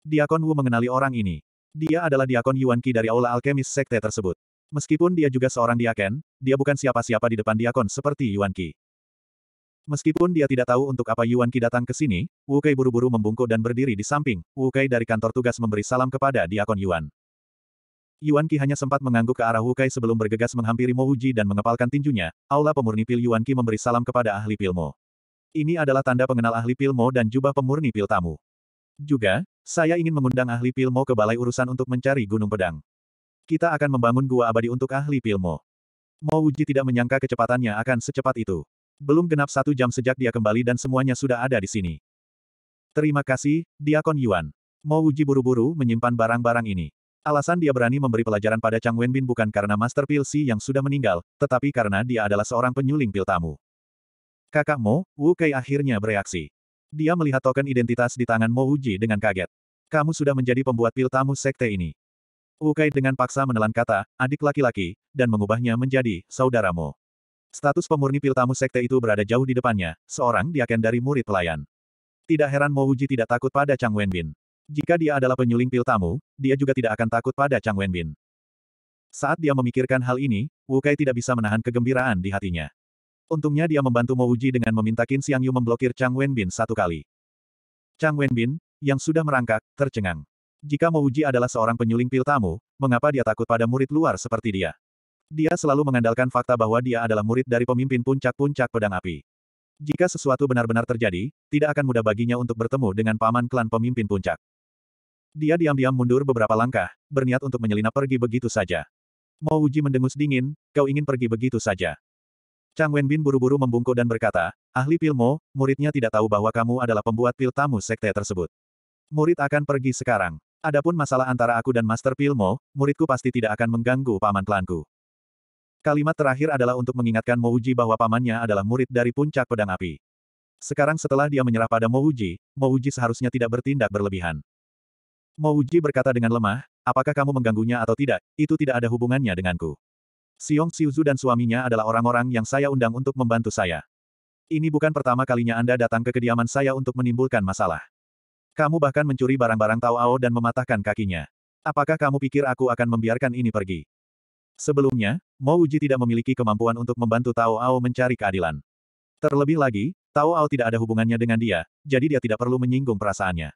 Diakon Wu mengenali orang ini. Dia adalah diakon Yuan Qi dari aula alkemis sekte tersebut. Meskipun dia juga seorang diaken, dia bukan siapa-siapa di depan diakon seperti Yuan Qi. Meskipun dia tidak tahu untuk apa Yuan Qi datang ke sini, Wu Kai buru-buru membungkuk dan berdiri di samping, Wu Kai dari kantor tugas memberi salam kepada diakon Yuan. Yuan Qi hanya sempat mengangguk ke arah Wu Kai sebelum bergegas menghampiri Mo Uji dan mengepalkan tinjunya, aula pemurni pil Yuan Qi memberi salam kepada ahli pil Mo. Ini adalah tanda pengenal ahli pil Mo dan jubah pemurni pil tamu. Juga, saya ingin mengundang ahli pil Mo ke balai urusan untuk mencari gunung pedang. Kita akan membangun gua abadi untuk ahli pilmo. Mo Uji tidak menyangka kecepatannya akan secepat itu. Belum genap satu jam sejak dia kembali dan semuanya sudah ada di sini. Terima kasih, Diakon Yuan. Mo Uji buru-buru menyimpan barang-barang ini. Alasan dia berani memberi pelajaran pada Chang Wenbin bukan karena Master Pil Si yang sudah meninggal, tetapi karena dia adalah seorang penyuling pil tamu. Kakak Mo, Wu Kei akhirnya bereaksi. Dia melihat token identitas di tangan Mo Uji dengan kaget. Kamu sudah menjadi pembuat pil tamu sekte ini. Wu Kai dengan paksa menelan kata, adik laki-laki, dan mengubahnya menjadi, saudaramu. Status pemurni pil tamu sekte itu berada jauh di depannya, seorang diaken dari murid pelayan. Tidak heran Mo Uji tidak takut pada Chang Wenbin. Jika dia adalah penyuling pil tamu, dia juga tidak akan takut pada Chang Wenbin. Saat dia memikirkan hal ini, Wu Kai tidak bisa menahan kegembiraan di hatinya. Untungnya dia membantu Mo Wuji dengan meminta Qin Xiang Yu memblokir Chang Wenbin satu kali. Chang Wenbin, yang sudah merangkak, tercengang. Jika Mo Wuji adalah seorang penyuling pil tamu, mengapa dia takut pada murid luar seperti dia? Dia selalu mengandalkan fakta bahwa dia adalah murid dari pemimpin puncak-puncak pedang api. Jika sesuatu benar-benar terjadi, tidak akan mudah baginya untuk bertemu dengan paman klan pemimpin puncak. Dia diam-diam mundur beberapa langkah, berniat untuk menyelinap pergi begitu saja. Mo Uji mendengus dingin, kau ingin pergi begitu saja. Chang Wenbin buru-buru membungkuk dan berkata, ahli pil Mo, muridnya tidak tahu bahwa kamu adalah pembuat pil tamu sekte tersebut. Murid akan pergi sekarang. Adapun masalah antara aku dan Master Pilmo, muridku pasti tidak akan mengganggu paman klanku. Kalimat terakhir adalah untuk mengingatkan Mouji bahwa pamannya adalah murid dari puncak pedang api. Sekarang setelah dia menyerah pada Mouji, Mouji seharusnya tidak bertindak berlebihan. Mouji berkata dengan lemah, apakah kamu mengganggunya atau tidak, itu tidak ada hubungannya denganku. Siong Siuzu dan suaminya adalah orang-orang yang saya undang untuk membantu saya. Ini bukan pertama kalinya Anda datang ke kediaman saya untuk menimbulkan masalah. Kamu bahkan mencuri barang-barang Tao Ao dan mematahkan kakinya. Apakah kamu pikir aku akan membiarkan ini pergi? Sebelumnya, Mo Uji tidak memiliki kemampuan untuk membantu Tao Ao mencari keadilan. Terlebih lagi, Tao Ao tidak ada hubungannya dengan dia, jadi dia tidak perlu menyinggung perasaannya.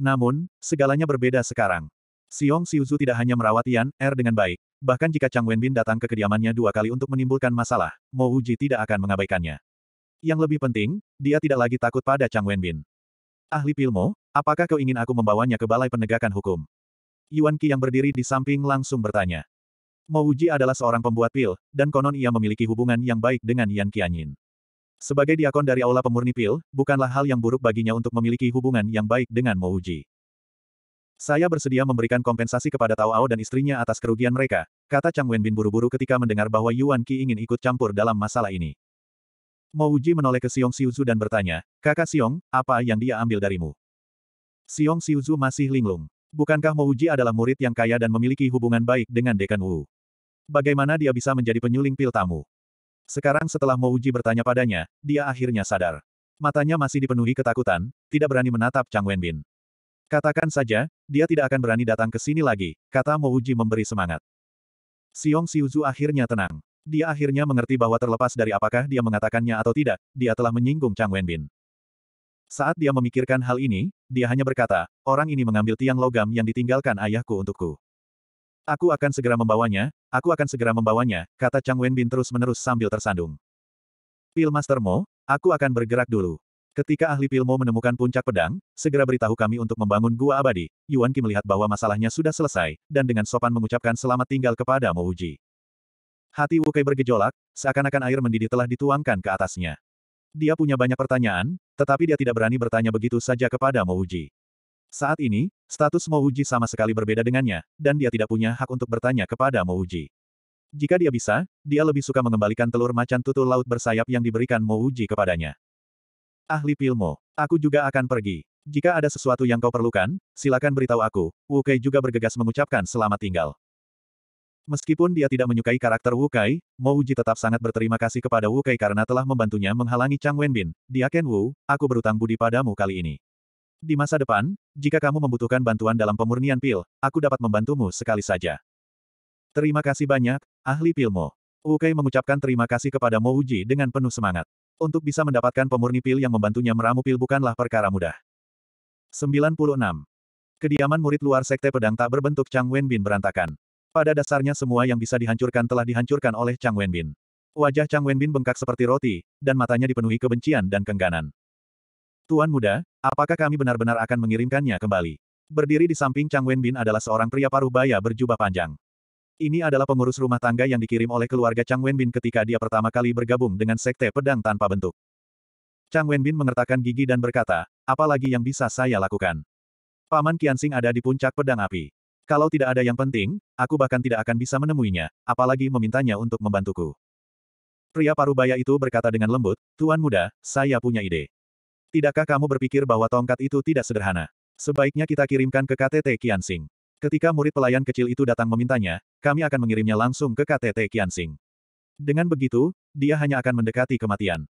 Namun, segalanya berbeda sekarang. Xiong Siuzu tidak hanya merawat Yan Er dengan baik, bahkan jika Chang Wenbin datang ke kediamannya dua kali untuk menimbulkan masalah, Mo Uji tidak akan mengabaikannya. Yang lebih penting, dia tidak lagi takut pada Chang Wenbin. Ahli Pilmo, apakah kau ingin aku membawanya ke Balai Penegakan Hukum? Yuan Qi yang berdiri di samping langsung bertanya. Mo Uji adalah seorang pembuat pil, dan konon ia memiliki hubungan yang baik dengan Yan Qianyin. Sebagai diakon dari Aula Pemurni Pil, bukanlah hal yang buruk baginya untuk memiliki hubungan yang baik dengan Mouji. Saya bersedia memberikan kompensasi kepada Tao Ao dan istrinya atas kerugian mereka, kata Chang Wenbin buru-buru ketika mendengar bahwa Yuan Qi ingin ikut campur dalam masalah ini. Mouji menoleh ke Xiong Xiuzu dan bertanya, Kakak Xiong, apa yang dia ambil darimu? Xiong Xiuzu masih linglung. Bukankah Mouji adalah murid yang kaya dan memiliki hubungan baik dengan Dekan Wu? Bagaimana dia bisa menjadi penyuling pil tamu? Sekarang setelah Mouji bertanya padanya, dia akhirnya sadar. Matanya masih dipenuhi ketakutan, tidak berani menatap Chang Wenbin. Katakan saja, dia tidak akan berani datang ke sini lagi, kata Mouji memberi semangat. Siong Siuzu akhirnya tenang. Dia akhirnya mengerti bahwa terlepas dari apakah dia mengatakannya atau tidak, dia telah menyinggung Chang Wenbin. Saat dia memikirkan hal ini, dia hanya berkata, orang ini mengambil tiang logam yang ditinggalkan ayahku untukku. Aku akan segera membawanya, aku akan segera membawanya, kata Chang Wenbin terus-menerus sambil tersandung. Pil Master Mo, aku akan bergerak dulu. Ketika ahli pil Mo menemukan puncak pedang, segera beritahu kami untuk membangun gua abadi. Yuan Qi melihat bahwa masalahnya sudah selesai, dan dengan sopan mengucapkan selamat tinggal kepada Mo Uji. Hati Wu Wukai bergejolak, seakan-akan air mendidih telah dituangkan ke atasnya. Dia punya banyak pertanyaan, tetapi dia tidak berani bertanya begitu saja kepada Mo Uji. Saat ini, Status Mouji sama sekali berbeda dengannya, dan dia tidak punya hak untuk bertanya kepada Mouji. Jika dia bisa, dia lebih suka mengembalikan telur macan tutul laut bersayap yang diberikan Mouji kepadanya. Ahli Pilmo, aku juga akan pergi. Jika ada sesuatu yang kau perlukan, silakan beritahu aku. Wu Kai juga bergegas mengucapkan selamat tinggal. Meskipun dia tidak menyukai karakter Wu Kai, Mouji tetap sangat berterima kasih kepada Wu Kai karena telah membantunya menghalangi Chang Wenbin. Dia Ken Wu, aku berutang budi padamu kali ini. Di masa depan, jika kamu membutuhkan bantuan dalam pemurnian pil, aku dapat membantumu sekali saja. Terima kasih banyak, ahli pilmu. Ukai mengucapkan terima kasih kepada Mo Uji dengan penuh semangat. Untuk bisa mendapatkan pemurni pil yang membantunya meramu pil bukanlah perkara mudah. 96. Kediaman murid luar sekte pedang tak berbentuk Chang Wenbin berantakan. Pada dasarnya semua yang bisa dihancurkan telah dihancurkan oleh Chang Wenbin. Wajah Chang Wenbin bengkak seperti roti, dan matanya dipenuhi kebencian dan kengganan. Tuan muda, Apakah kami benar-benar akan mengirimkannya kembali? Berdiri di samping Chang Wenbin adalah seorang pria paruh baya berjubah panjang. Ini adalah pengurus rumah tangga yang dikirim oleh keluarga Chang Wenbin ketika dia pertama kali bergabung dengan sekte pedang tanpa bentuk. Chang Wenbin mengertakkan gigi dan berkata, apalagi yang bisa saya lakukan? Paman Qianxing ada di puncak pedang api. Kalau tidak ada yang penting, aku bahkan tidak akan bisa menemuinya, apalagi memintanya untuk membantuku. Pria parubaya itu berkata dengan lembut, Tuan muda, saya punya ide. Tidakkah kamu berpikir bahwa tongkat itu tidak sederhana? Sebaiknya kita kirimkan ke KTT Kiansing. Ketika murid pelayan kecil itu datang memintanya, kami akan mengirimnya langsung ke KTT Kiansing. Dengan begitu, dia hanya akan mendekati kematian.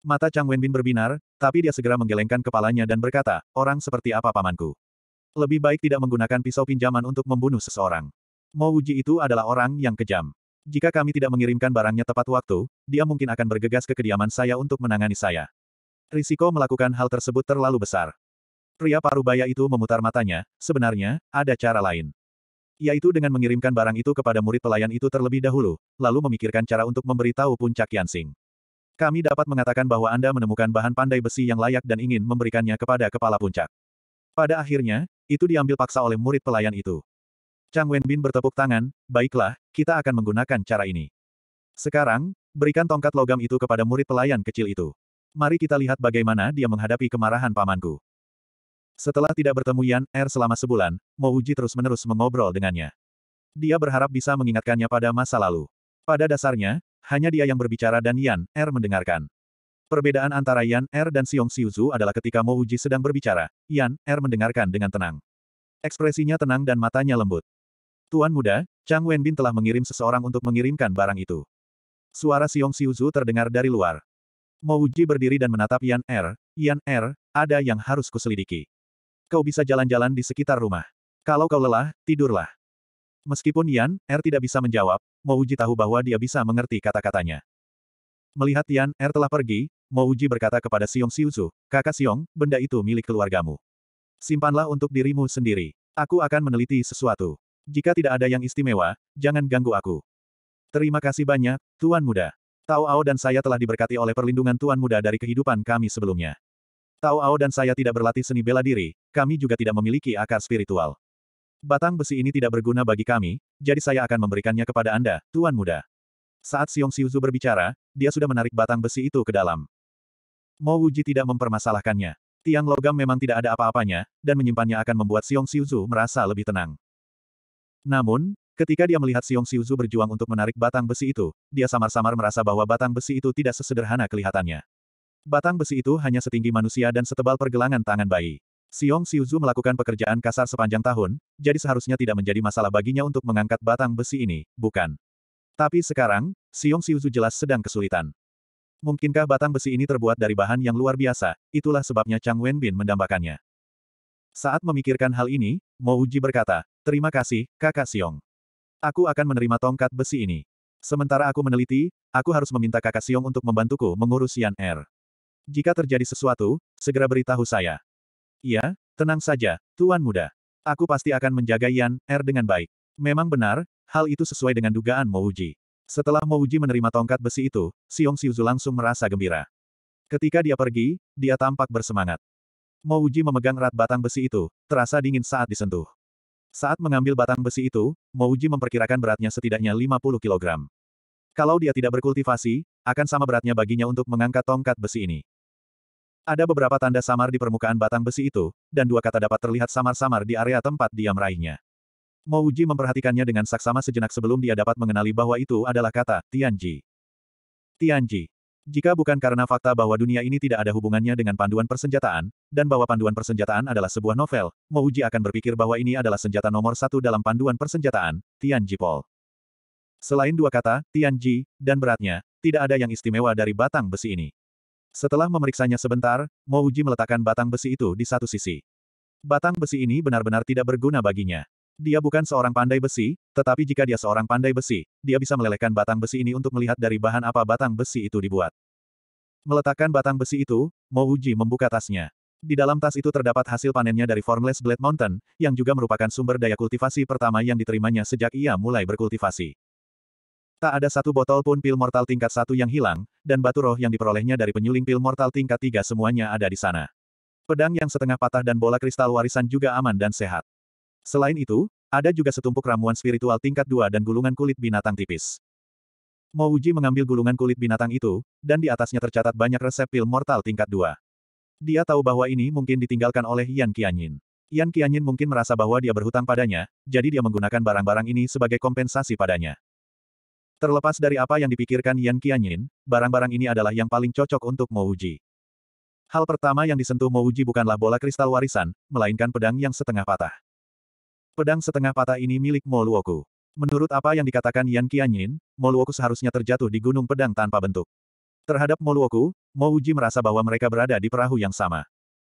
Mata Chang Wenbin berbinar, tapi dia segera menggelengkan kepalanya dan berkata, orang seperti apa pamanku. Lebih baik tidak menggunakan pisau pinjaman untuk membunuh seseorang. Mo Wuji itu adalah orang yang kejam. Jika kami tidak mengirimkan barangnya tepat waktu, dia mungkin akan bergegas ke kediaman saya untuk menangani saya. Risiko melakukan hal tersebut terlalu besar. Pria parubaya itu memutar matanya, sebenarnya, ada cara lain. Yaitu dengan mengirimkan barang itu kepada murid pelayan itu terlebih dahulu, lalu memikirkan cara untuk memberitahu puncak Yansing. Kami dapat mengatakan bahwa Anda menemukan bahan pandai besi yang layak dan ingin memberikannya kepada kepala puncak. Pada akhirnya, itu diambil paksa oleh murid pelayan itu. Chang Wenbin bertepuk tangan, baiklah, kita akan menggunakan cara ini. Sekarang, berikan tongkat logam itu kepada murid pelayan kecil itu. Mari kita lihat bagaimana dia menghadapi kemarahan pamanku. Setelah tidak bertemu Yan Er selama sebulan, Mo Uji terus-menerus mengobrol dengannya. Dia berharap bisa mengingatkannya pada masa lalu. Pada dasarnya, hanya dia yang berbicara dan Yan Er mendengarkan. Perbedaan antara Yan Er dan Xiong Xiuzu adalah ketika Mo Uji sedang berbicara, Yan Er mendengarkan dengan tenang. Ekspresinya tenang dan matanya lembut. Tuan muda, Chang Wenbin telah mengirim seseorang untuk mengirimkan barang itu. Suara Xiong Xiuzu terdengar dari luar. Mouji berdiri dan menatap Yan Er, Yan Er, ada yang harus kuselidiki. Kau bisa jalan-jalan di sekitar rumah. Kalau kau lelah, tidurlah. Meskipun Yan Er tidak bisa menjawab, Mo Uji tahu bahwa dia bisa mengerti kata-katanya. Melihat Yan Er telah pergi, Mo Uji berkata kepada Siung Siuzu, kakak Siung, benda itu milik keluargamu. Simpanlah untuk dirimu sendiri. Aku akan meneliti sesuatu. Jika tidak ada yang istimewa, jangan ganggu aku. Terima kasih banyak, Tuan Muda. Tao Ao dan saya telah diberkati oleh perlindungan Tuan Muda dari kehidupan kami sebelumnya. Tao Ao dan saya tidak berlatih seni bela diri, kami juga tidak memiliki akar spiritual. Batang besi ini tidak berguna bagi kami, jadi saya akan memberikannya kepada Anda, Tuan Muda. Saat Siung Siuzu berbicara, dia sudah menarik batang besi itu ke dalam. Mo Wuji tidak mempermasalahkannya. Tiang logam memang tidak ada apa-apanya, dan menyimpannya akan membuat Siung Siuzu merasa lebih tenang. Namun, Ketika dia melihat Siung Xiuzu berjuang untuk menarik batang besi itu, dia samar-samar merasa bahwa batang besi itu tidak sesederhana kelihatannya. Batang besi itu hanya setinggi manusia dan setebal pergelangan tangan bayi. Siung Xiuzu melakukan pekerjaan kasar sepanjang tahun, jadi seharusnya tidak menjadi masalah baginya untuk mengangkat batang besi ini, bukan? Tapi sekarang, Siung Xiuzu jelas sedang kesulitan. Mungkinkah batang besi ini terbuat dari bahan yang luar biasa, itulah sebabnya Chang Wenbin mendambakannya. Saat memikirkan hal ini, Mo Uji berkata, Terima kasih, kakak Siung." Aku akan menerima tongkat besi ini. Sementara aku meneliti, aku harus meminta kakak Siong untuk membantuku mengurus Yan Er. Jika terjadi sesuatu, segera beritahu saya. Iya, tenang saja, Tuan Muda. Aku pasti akan menjaga Yan Er dengan baik. Memang benar, hal itu sesuai dengan dugaan Mouji. Setelah Mouji menerima tongkat besi itu, Siong Siuzu langsung merasa gembira. Ketika dia pergi, dia tampak bersemangat. Mouji memegang erat batang besi itu, terasa dingin saat disentuh. Saat mengambil batang besi itu, Mouji memperkirakan beratnya setidaknya 50 kg. Kalau dia tidak berkultivasi, akan sama beratnya baginya untuk mengangkat tongkat besi ini. Ada beberapa tanda samar di permukaan batang besi itu, dan dua kata dapat terlihat samar-samar di area tempat dia meraihnya. Mouji memperhatikannya dengan saksama sejenak sebelum dia dapat mengenali bahwa itu adalah kata Tianji. Tianji. Jika bukan karena fakta bahwa dunia ini tidak ada hubungannya dengan panduan persenjataan, dan bahwa panduan persenjataan adalah sebuah novel, Mouji akan berpikir bahwa ini adalah senjata nomor satu dalam panduan persenjataan, Tianji Pol. Selain dua kata, Tianji, dan beratnya, tidak ada yang istimewa dari batang besi ini. Setelah memeriksanya sebentar, Mouji meletakkan batang besi itu di satu sisi. Batang besi ini benar-benar tidak berguna baginya. Dia bukan seorang pandai besi, tetapi jika dia seorang pandai besi, dia bisa melelehkan batang besi ini untuk melihat dari bahan apa batang besi itu dibuat. Meletakkan batang besi itu, Mouji membuka tasnya. Di dalam tas itu terdapat hasil panennya dari Formless Blade Mountain, yang juga merupakan sumber daya kultivasi pertama yang diterimanya sejak ia mulai berkultivasi. Tak ada satu botol pun pil mortal tingkat satu yang hilang, dan batu roh yang diperolehnya dari penyuling pil mortal tingkat tiga semuanya ada di sana. Pedang yang setengah patah dan bola kristal warisan juga aman dan sehat. Selain itu, ada juga setumpuk ramuan spiritual tingkat dua dan gulungan kulit binatang tipis. Uji mengambil gulungan kulit binatang itu, dan di atasnya tercatat banyak resep pil mortal tingkat dua. Dia tahu bahwa ini mungkin ditinggalkan oleh Yan Qianyin. Yan Qianyin mungkin merasa bahwa dia berhutang padanya, jadi dia menggunakan barang-barang ini sebagai kompensasi padanya. Terlepas dari apa yang dipikirkan Yan Qianyin, barang-barang ini adalah yang paling cocok untuk Uji. Hal pertama yang disentuh Uji bukanlah bola kristal warisan, melainkan pedang yang setengah patah. Pedang setengah patah ini milik Moluoku. Menurut apa yang dikatakan Yan Qianyin, Moluoku seharusnya terjatuh di gunung pedang tanpa bentuk. Terhadap Moluoku, Mo Uji merasa bahwa mereka berada di perahu yang sama.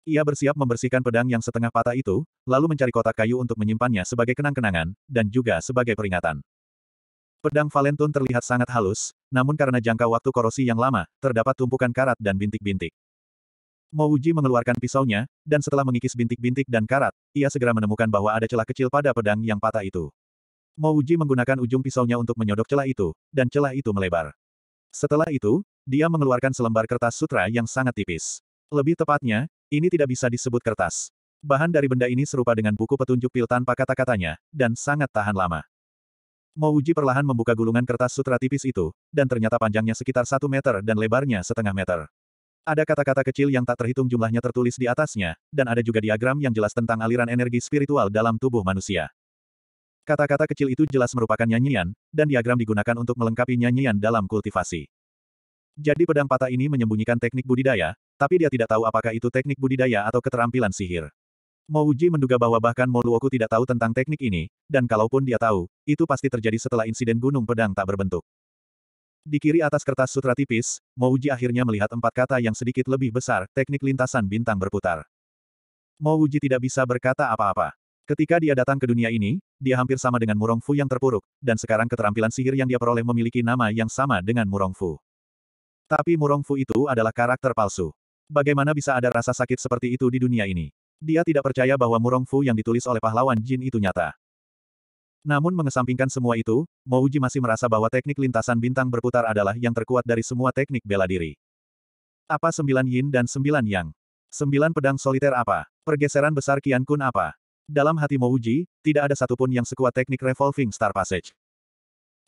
Ia bersiap membersihkan pedang yang setengah patah itu, lalu mencari kotak kayu untuk menyimpannya sebagai kenang-kenangan, dan juga sebagai peringatan. Pedang Valentun terlihat sangat halus, namun karena jangka waktu korosi yang lama, terdapat tumpukan karat dan bintik-bintik. Mouji mengeluarkan pisaunya, dan setelah mengikis bintik-bintik dan karat, ia segera menemukan bahwa ada celah kecil pada pedang yang patah itu. Mouji menggunakan ujung pisaunya untuk menyodok celah itu, dan celah itu melebar. Setelah itu, dia mengeluarkan selembar kertas sutra yang sangat tipis. Lebih tepatnya, ini tidak bisa disebut kertas. Bahan dari benda ini serupa dengan buku petunjuk pil tanpa kata-katanya, dan sangat tahan lama. Mouji perlahan membuka gulungan kertas sutra tipis itu, dan ternyata panjangnya sekitar satu meter dan lebarnya setengah meter. Ada kata-kata kecil yang tak terhitung jumlahnya tertulis di atasnya, dan ada juga diagram yang jelas tentang aliran energi spiritual dalam tubuh manusia. Kata-kata kecil itu jelas merupakan nyanyian, dan diagram digunakan untuk melengkapi nyanyian dalam kultivasi. Jadi pedang patah ini menyembunyikan teknik budidaya, tapi dia tidak tahu apakah itu teknik budidaya atau keterampilan sihir. Mouji menduga bahwa bahkan Moluoku tidak tahu tentang teknik ini, dan kalaupun dia tahu, itu pasti terjadi setelah insiden gunung pedang tak berbentuk. Di kiri atas kertas sutra tipis, Mouji akhirnya melihat empat kata yang sedikit lebih besar, teknik lintasan bintang berputar. Mouji tidak bisa berkata apa-apa. Ketika dia datang ke dunia ini, dia hampir sama dengan Murong Fu yang terpuruk, dan sekarang keterampilan sihir yang dia peroleh memiliki nama yang sama dengan Murong Fu. Tapi Murong Fu itu adalah karakter palsu. Bagaimana bisa ada rasa sakit seperti itu di dunia ini? Dia tidak percaya bahwa Murong Fu yang ditulis oleh pahlawan Jin itu nyata. Namun mengesampingkan semua itu, Mouji masih merasa bahwa teknik lintasan bintang berputar adalah yang terkuat dari semua teknik bela diri. Apa sembilan yin dan sembilan yang? Sembilan pedang soliter apa? Pergeseran besar Kian Kun apa? Dalam hati Mouji, tidak ada satupun yang sekuat teknik revolving star passage.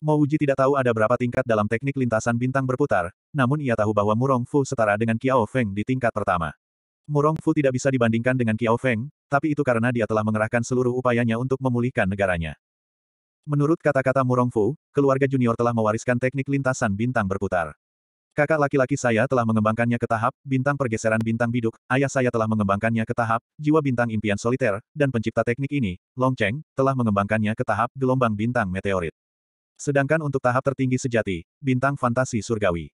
Mouji tidak tahu ada berapa tingkat dalam teknik lintasan bintang berputar, namun ia tahu bahwa Murong Fu setara dengan Kiao Feng di tingkat pertama. Murong Fu tidak bisa dibandingkan dengan Kiao Feng, tapi itu karena dia telah mengerahkan seluruh upayanya untuk memulihkan negaranya. Menurut kata-kata Murong Fu, keluarga junior telah mewariskan teknik lintasan bintang berputar. Kakak laki-laki saya telah mengembangkannya ke tahap bintang pergeseran bintang biduk, ayah saya telah mengembangkannya ke tahap jiwa bintang impian soliter, dan pencipta teknik ini, Long Cheng, telah mengembangkannya ke tahap gelombang bintang meteorit. Sedangkan untuk tahap tertinggi sejati, bintang fantasi surgawi.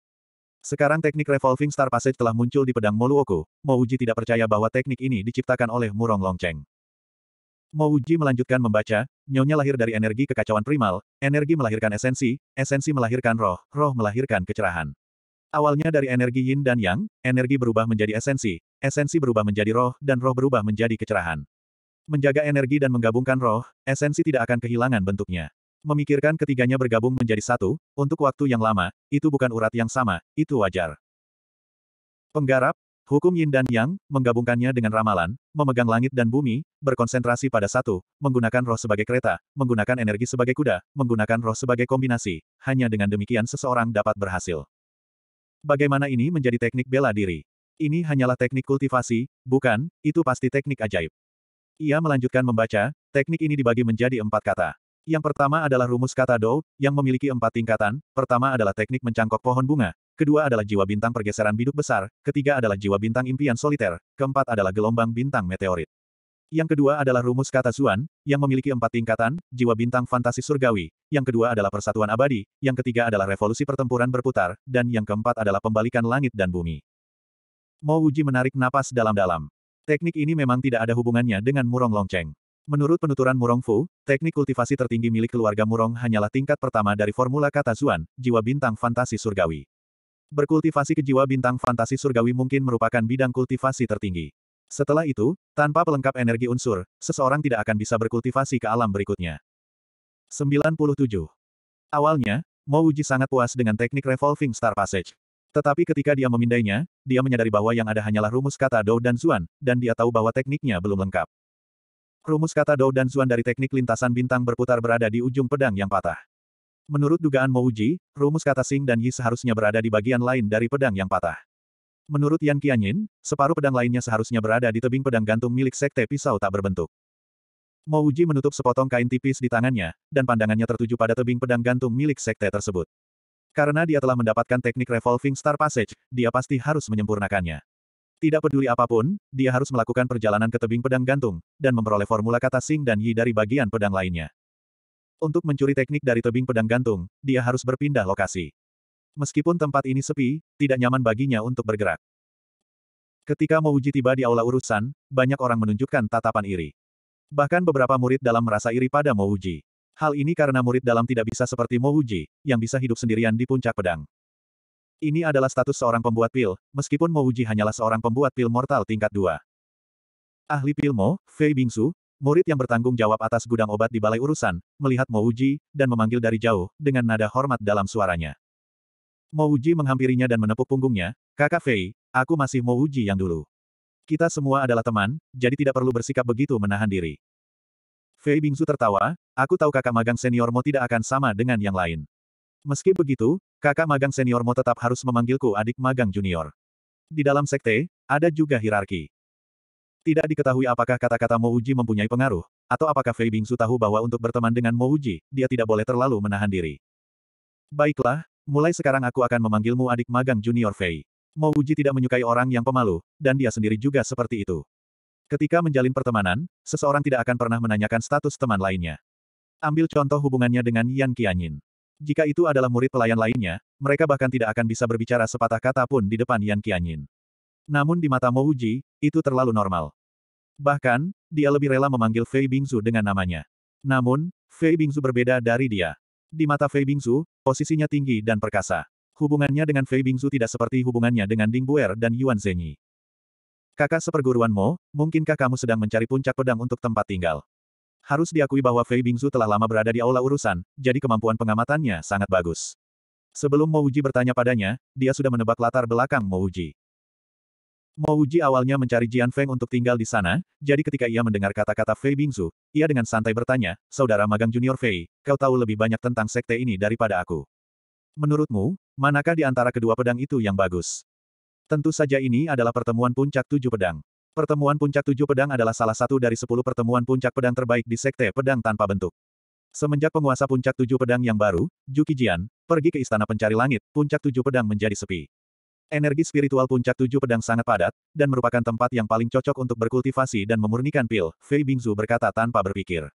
Sekarang teknik Revolving Star Passage telah muncul di pedang Moluoku, Mo Uji tidak percaya bahwa teknik ini diciptakan oleh Murong Long Cheng. Mo Uji melanjutkan membaca, nyonya lahir dari energi kekacauan primal, energi melahirkan esensi, esensi melahirkan roh, roh melahirkan kecerahan. Awalnya dari energi yin dan yang, energi berubah menjadi esensi, esensi berubah menjadi roh, dan roh berubah menjadi kecerahan. Menjaga energi dan menggabungkan roh, esensi tidak akan kehilangan bentuknya. Memikirkan ketiganya bergabung menjadi satu, untuk waktu yang lama, itu bukan urat yang sama, itu wajar. Penggarap, Hukum yin dan yang, menggabungkannya dengan ramalan, memegang langit dan bumi, berkonsentrasi pada satu, menggunakan roh sebagai kereta, menggunakan energi sebagai kuda, menggunakan roh sebagai kombinasi, hanya dengan demikian seseorang dapat berhasil. Bagaimana ini menjadi teknik bela diri? Ini hanyalah teknik kultivasi, bukan, itu pasti teknik ajaib. Ia melanjutkan membaca, teknik ini dibagi menjadi empat kata. Yang pertama adalah rumus kata Dou, yang memiliki empat tingkatan. Pertama adalah teknik mencangkok pohon bunga, kedua adalah jiwa bintang pergeseran biduk besar, ketiga adalah jiwa bintang impian soliter, keempat adalah gelombang bintang meteorit. Yang kedua adalah rumus kata Zuan, yang memiliki empat tingkatan, jiwa bintang fantasi surgawi. Yang kedua adalah persatuan abadi, yang ketiga adalah revolusi pertempuran berputar, dan yang keempat adalah pembalikan langit dan bumi. Mo Wuji menarik napas dalam-dalam. Teknik ini memang tidak ada hubungannya dengan murong Longcheng. Menurut penuturan Murong Fu, teknik kultivasi tertinggi milik keluarga Murong hanyalah tingkat pertama dari formula kata Zuan, jiwa bintang fantasi surgawi berkultivasi kejiwa bintang fantasi surgawi mungkin merupakan bidang kultivasi tertinggi. Setelah itu, tanpa pelengkap energi unsur, seseorang tidak akan bisa berkultivasi ke alam berikutnya. 97. Awalnya, Mo Uji sangat puas dengan teknik Revolving Star Passage. Tetapi ketika dia memindainya, dia menyadari bahwa yang ada hanyalah rumus kata Dou dan Zuan, dan dia tahu bahwa tekniknya belum lengkap. Rumus kata Dou dan Zuan dari teknik lintasan bintang berputar berada di ujung pedang yang patah. Menurut dugaan Mouji, rumus kata Sing dan Yi seharusnya berada di bagian lain dari pedang yang patah. Menurut Yan Qianyin, separuh pedang lainnya seharusnya berada di tebing pedang gantung milik sekte pisau tak berbentuk. Mouji menutup sepotong kain tipis di tangannya, dan pandangannya tertuju pada tebing pedang gantung milik sekte tersebut. Karena dia telah mendapatkan teknik revolving star passage, dia pasti harus menyempurnakannya. Tidak peduli apapun, dia harus melakukan perjalanan ke tebing pedang gantung, dan memperoleh formula kata Sing dan Yi dari bagian pedang lainnya. Untuk mencuri teknik dari tebing pedang gantung, dia harus berpindah lokasi. Meskipun tempat ini sepi, tidak nyaman baginya untuk bergerak. Ketika Mouji tiba di aula urusan, banyak orang menunjukkan tatapan iri. Bahkan beberapa murid dalam merasa iri pada Mouji. Hal ini karena murid dalam tidak bisa seperti Mouji, yang bisa hidup sendirian di puncak pedang. Ini adalah status seorang pembuat pil, meskipun Mouji hanyalah seorang pembuat pil mortal tingkat 2. Ahli pil Mo, Fei Bingsu, Murid yang bertanggung jawab atas gudang obat di balai urusan, melihat Mouji, dan memanggil dari jauh, dengan nada hormat dalam suaranya. Mouji menghampirinya dan menepuk punggungnya, Kakak Fei, aku masih Mouji yang dulu. Kita semua adalah teman, jadi tidak perlu bersikap begitu menahan diri. Fei Bingsu tertawa, aku tahu kakak magang Senior Mo tidak akan sama dengan yang lain. Meski begitu, kakak magang Senior Mo tetap harus memanggilku adik magang junior. Di dalam sekte, ada juga hierarki. Tidak diketahui apakah kata-kata Mouji mempunyai pengaruh, atau apakah Fei Bingsu tahu bahwa untuk berteman dengan Mouji, dia tidak boleh terlalu menahan diri. Baiklah, mulai sekarang aku akan memanggilmu adik magang junior Fei. Mouji tidak menyukai orang yang pemalu, dan dia sendiri juga seperti itu. Ketika menjalin pertemanan, seseorang tidak akan pernah menanyakan status teman lainnya. Ambil contoh hubungannya dengan Yan Qianyin. Jika itu adalah murid pelayan lainnya, mereka bahkan tidak akan bisa berbicara sepatah kata pun di depan Yan Qianyin. Namun di mata Mouji, itu terlalu normal. Bahkan, dia lebih rela memanggil Fei Bingzu dengan namanya. Namun, Fei Bingzu berbeda dari dia. Di mata Fei Bingzu, posisinya tinggi dan perkasa. Hubungannya dengan Fei Bingzu tidak seperti hubungannya dengan Ding Buer dan Yuan Zhenyi. Kakak seperguruan Mo, mungkinkah kamu sedang mencari puncak pedang untuk tempat tinggal? Harus diakui bahwa Fei Bingzu telah lama berada di aula urusan, jadi kemampuan pengamatannya sangat bagus. Sebelum Mouji bertanya padanya, dia sudah menebak latar belakang Mouji. Mo Uji awalnya mencari Jian Feng untuk tinggal di sana, jadi ketika ia mendengar kata-kata Fei Bingzu, ia dengan santai bertanya, Saudara magang junior Fei, kau tahu lebih banyak tentang sekte ini daripada aku. Menurutmu, manakah di antara kedua pedang itu yang bagus? Tentu saja ini adalah pertemuan puncak tujuh pedang. Pertemuan puncak tujuh pedang adalah salah satu dari sepuluh pertemuan puncak pedang terbaik di sekte pedang tanpa bentuk. Semenjak penguasa puncak tujuh pedang yang baru, Juki Jian, pergi ke istana pencari langit, puncak tujuh pedang menjadi sepi. Energi spiritual puncak tujuh pedang sangat padat, dan merupakan tempat yang paling cocok untuk berkultivasi dan memurnikan pil, Fei Bingzu berkata tanpa berpikir.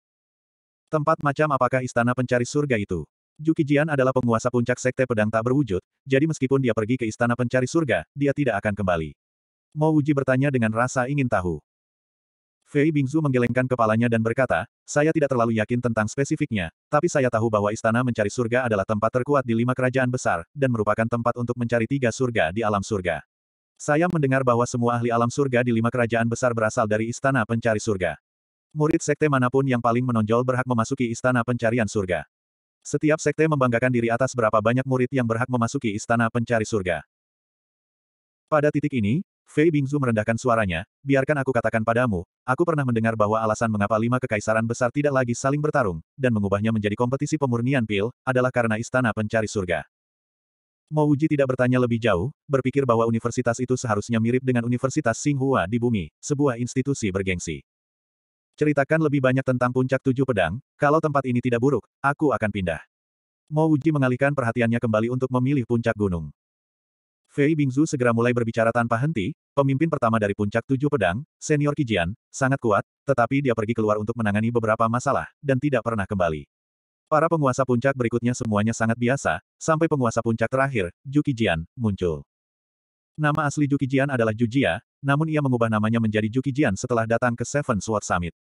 Tempat macam apakah istana pencari surga itu? Jukijian adalah penguasa puncak sekte pedang tak berwujud, jadi meskipun dia pergi ke istana pencari surga, dia tidak akan kembali. Mo Wuji bertanya dengan rasa ingin tahu. Fei Bingzu menggelengkan kepalanya dan berkata, saya tidak terlalu yakin tentang spesifiknya, tapi saya tahu bahwa istana mencari surga adalah tempat terkuat di lima kerajaan besar, dan merupakan tempat untuk mencari tiga surga di alam surga. Saya mendengar bahwa semua ahli alam surga di lima kerajaan besar berasal dari istana pencari surga. Murid sekte manapun yang paling menonjol berhak memasuki istana pencarian surga. Setiap sekte membanggakan diri atas berapa banyak murid yang berhak memasuki istana pencari surga. Pada titik ini, Fei Bingzu merendahkan suaranya, biarkan aku katakan padamu, aku pernah mendengar bahwa alasan mengapa lima kekaisaran besar tidak lagi saling bertarung, dan mengubahnya menjadi kompetisi pemurnian pil, adalah karena istana pencari surga. Mo Uji tidak bertanya lebih jauh, berpikir bahwa universitas itu seharusnya mirip dengan Universitas Singhua di bumi, sebuah institusi bergengsi. Ceritakan lebih banyak tentang puncak tujuh pedang, kalau tempat ini tidak buruk, aku akan pindah. Mo Uji mengalihkan perhatiannya kembali untuk memilih puncak gunung. Fei Bingzu segera mulai berbicara tanpa henti, pemimpin pertama dari puncak tujuh pedang, senior Kijian, sangat kuat, tetapi dia pergi keluar untuk menangani beberapa masalah, dan tidak pernah kembali. Para penguasa puncak berikutnya semuanya sangat biasa, sampai penguasa puncak terakhir, Ju Kijian, muncul. Nama asli Ju Kijian adalah Ju Jia, namun ia mengubah namanya menjadi Ju Kijian setelah datang ke Seven Sword Summit.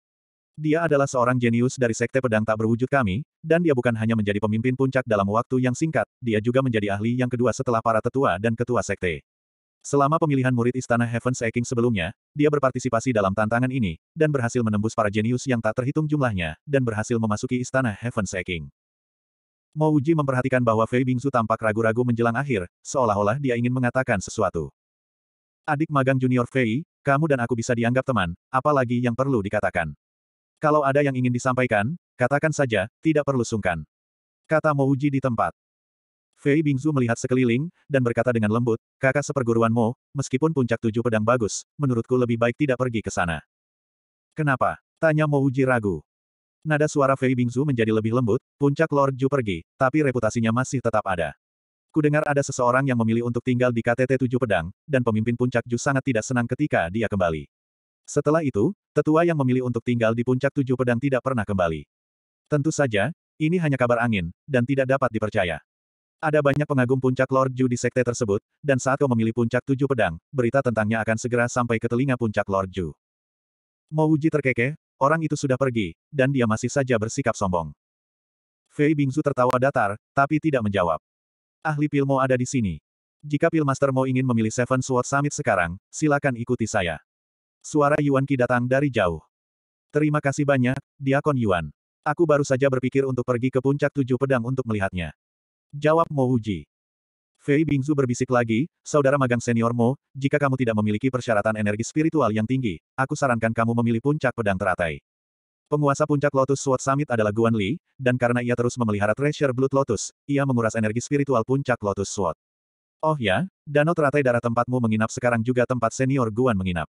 Dia adalah seorang jenius dari sekte pedang tak berwujud kami, dan dia bukan hanya menjadi pemimpin puncak dalam waktu yang singkat, dia juga menjadi ahli yang kedua setelah para tetua dan ketua sekte. Selama pemilihan murid Istana Heaven's Aking sebelumnya, dia berpartisipasi dalam tantangan ini, dan berhasil menembus para jenius yang tak terhitung jumlahnya, dan berhasil memasuki Istana Heaven's Mo Uji memperhatikan bahwa Fei Bingsu tampak ragu-ragu menjelang akhir, seolah-olah dia ingin mengatakan sesuatu. Adik magang junior Fei, kamu dan aku bisa dianggap teman, apalagi yang perlu dikatakan. Kalau ada yang ingin disampaikan, katakan saja, tidak perlu sungkan. Kata Mo Uji di tempat. Fei Bingzu melihat sekeliling, dan berkata dengan lembut, kakak seperguruan Mo, meskipun puncak tujuh pedang bagus, menurutku lebih baik tidak pergi ke sana. Kenapa? Tanya Mo Uji ragu. Nada suara Fei Bingzu menjadi lebih lembut, puncak Lord Ju pergi, tapi reputasinya masih tetap ada. Kudengar ada seseorang yang memilih untuk tinggal di KTT Tujuh Pedang, dan pemimpin puncak Ju sangat tidak senang ketika dia kembali. Setelah itu, tetua yang memilih untuk tinggal di puncak tujuh pedang tidak pernah kembali. Tentu saja, ini hanya kabar angin, dan tidak dapat dipercaya. Ada banyak pengagum puncak Lord Ju di sekte tersebut, dan saat kau memilih puncak tujuh pedang, berita tentangnya akan segera sampai ke telinga puncak Lord Ju. mau uji terkekeh, orang itu sudah pergi, dan dia masih saja bersikap sombong. Fei Bingzu tertawa datar, tapi tidak menjawab. Ahli Pilmo ada di sini. Jika Pilmaster mau ingin memilih Seven Sword Summit sekarang, silakan ikuti saya. Suara Yuan Qi datang dari jauh. Terima kasih banyak, Diakon Yuan. Aku baru saja berpikir untuk pergi ke puncak tujuh pedang untuk melihatnya. Jawab Mo Uji. Fei Bingzu berbisik lagi, saudara magang senior Mo, jika kamu tidak memiliki persyaratan energi spiritual yang tinggi, aku sarankan kamu memilih puncak pedang teratai. Penguasa puncak Lotus Sword Summit adalah Guan Li, dan karena ia terus memelihara Treasure Blood Lotus, ia menguras energi spiritual puncak Lotus Sword. Oh ya, danau teratai darah tempatmu menginap sekarang juga tempat senior Guan menginap.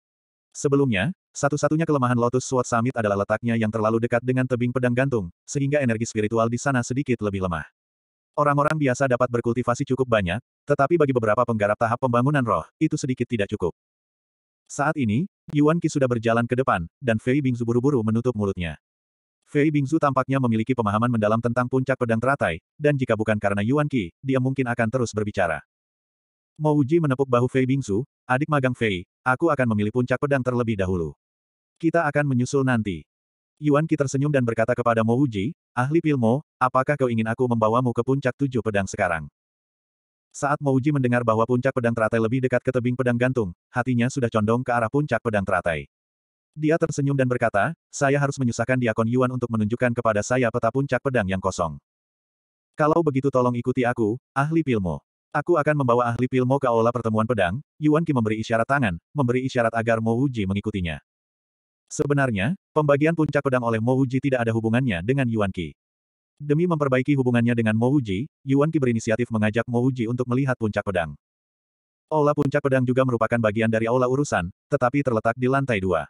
Sebelumnya, satu-satunya kelemahan Lotus Sword Summit adalah letaknya yang terlalu dekat dengan tebing pedang gantung, sehingga energi spiritual di sana sedikit lebih lemah. Orang-orang biasa dapat berkultivasi cukup banyak, tetapi bagi beberapa penggarap tahap pembangunan roh, itu sedikit tidak cukup. Saat ini, Yuan Qi sudah berjalan ke depan, dan Fei Bingzu buru-buru menutup mulutnya. Fei Bingzu tampaknya memiliki pemahaman mendalam tentang puncak pedang teratai, dan jika bukan karena Yuan Qi, dia mungkin akan terus berbicara. Mo Uji menepuk bahu Fei Bingsu, adik magang Fei, aku akan memilih puncak pedang terlebih dahulu. Kita akan menyusul nanti. Yuan Qi tersenyum dan berkata kepada Mo Uji, ahli pilmo, apakah kau ingin aku membawamu ke puncak tujuh pedang sekarang? Saat Mo Uji mendengar bahwa puncak pedang teratai lebih dekat ke tebing pedang gantung, hatinya sudah condong ke arah puncak pedang teratai. Dia tersenyum dan berkata, saya harus menyusahkan Diakon Yuan untuk menunjukkan kepada saya peta puncak pedang yang kosong. Kalau begitu tolong ikuti aku, ahli pilmo. Aku akan membawa ahli pilmo ke aula pertemuan pedang, Yuan Qi memberi isyarat tangan, memberi isyarat agar Mo Wuji mengikutinya. Sebenarnya, pembagian puncak pedang oleh Mo Wuji tidak ada hubungannya dengan Yuan Qi. Demi memperbaiki hubungannya dengan Mo Wuji, Yuan Qi berinisiatif mengajak Mo Wuji untuk melihat puncak pedang. Aula puncak pedang juga merupakan bagian dari aula urusan, tetapi terletak di lantai dua.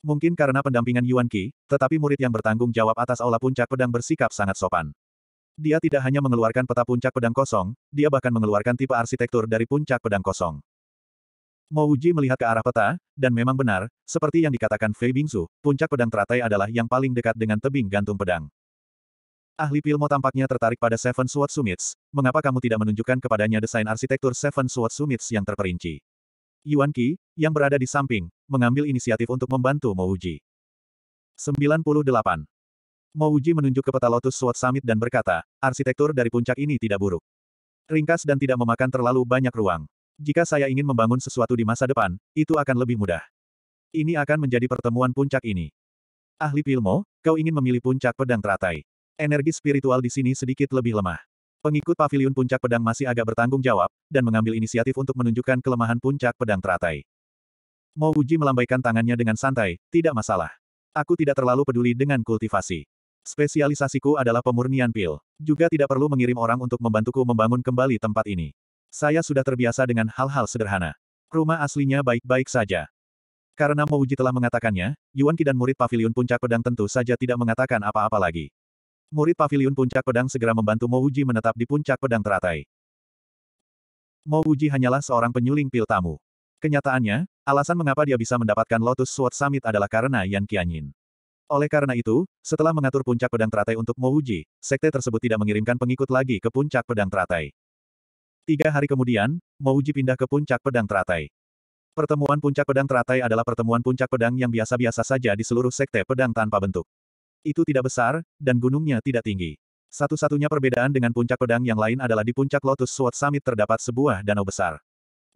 Mungkin karena pendampingan Yuan Qi, tetapi murid yang bertanggung jawab atas aula puncak pedang bersikap sangat sopan. Dia tidak hanya mengeluarkan peta puncak pedang kosong, dia bahkan mengeluarkan tipe arsitektur dari puncak pedang kosong. Mo melihat ke arah peta, dan memang benar, seperti yang dikatakan Fei Bingsu, puncak pedang teratai adalah yang paling dekat dengan tebing gantung pedang. Ahli Pilmo tampaknya tertarik pada Seven Sword Summits. Mengapa kamu tidak menunjukkan kepadanya desain arsitektur Seven Sword Summits yang terperinci? Yuan Qi, yang berada di samping, mengambil inisiatif untuk membantu Mo 98. Mo Uji menunjuk ke peta Lotus Sword Summit dan berkata, arsitektur dari puncak ini tidak buruk. Ringkas dan tidak memakan terlalu banyak ruang. Jika saya ingin membangun sesuatu di masa depan, itu akan lebih mudah. Ini akan menjadi pertemuan puncak ini. Ahli Pilmo, kau ingin memilih puncak pedang teratai. Energi spiritual di sini sedikit lebih lemah. Pengikut pavilion puncak pedang masih agak bertanggung jawab, dan mengambil inisiatif untuk menunjukkan kelemahan puncak pedang teratai. Mo Uji melambaikan tangannya dengan santai, tidak masalah. Aku tidak terlalu peduli dengan kultivasi. Spesialisasiku adalah pemurnian pil. Juga tidak perlu mengirim orang untuk membantuku membangun kembali tempat ini. Saya sudah terbiasa dengan hal-hal sederhana. Rumah aslinya baik-baik saja. Karena Mouji telah mengatakannya, Yuan Qi dan murid pavilion puncak pedang tentu saja tidak mengatakan apa-apa lagi. Murid pavilion puncak pedang segera membantu Mouji menetap di puncak pedang teratai. Mouji hanyalah seorang penyuling pil tamu. Kenyataannya, alasan mengapa dia bisa mendapatkan Lotus Sword Summit adalah karena Yan Qianyin. Oleh karena itu, setelah mengatur puncak pedang teratai untuk Mouji, sekte tersebut tidak mengirimkan pengikut lagi ke puncak pedang teratai. Tiga hari kemudian, Mouji pindah ke puncak pedang teratai. Pertemuan puncak pedang teratai adalah pertemuan puncak pedang yang biasa-biasa saja di seluruh sekte pedang tanpa bentuk. Itu tidak besar, dan gunungnya tidak tinggi. Satu-satunya perbedaan dengan puncak pedang yang lain adalah di puncak Lotus Sword Summit terdapat sebuah danau besar.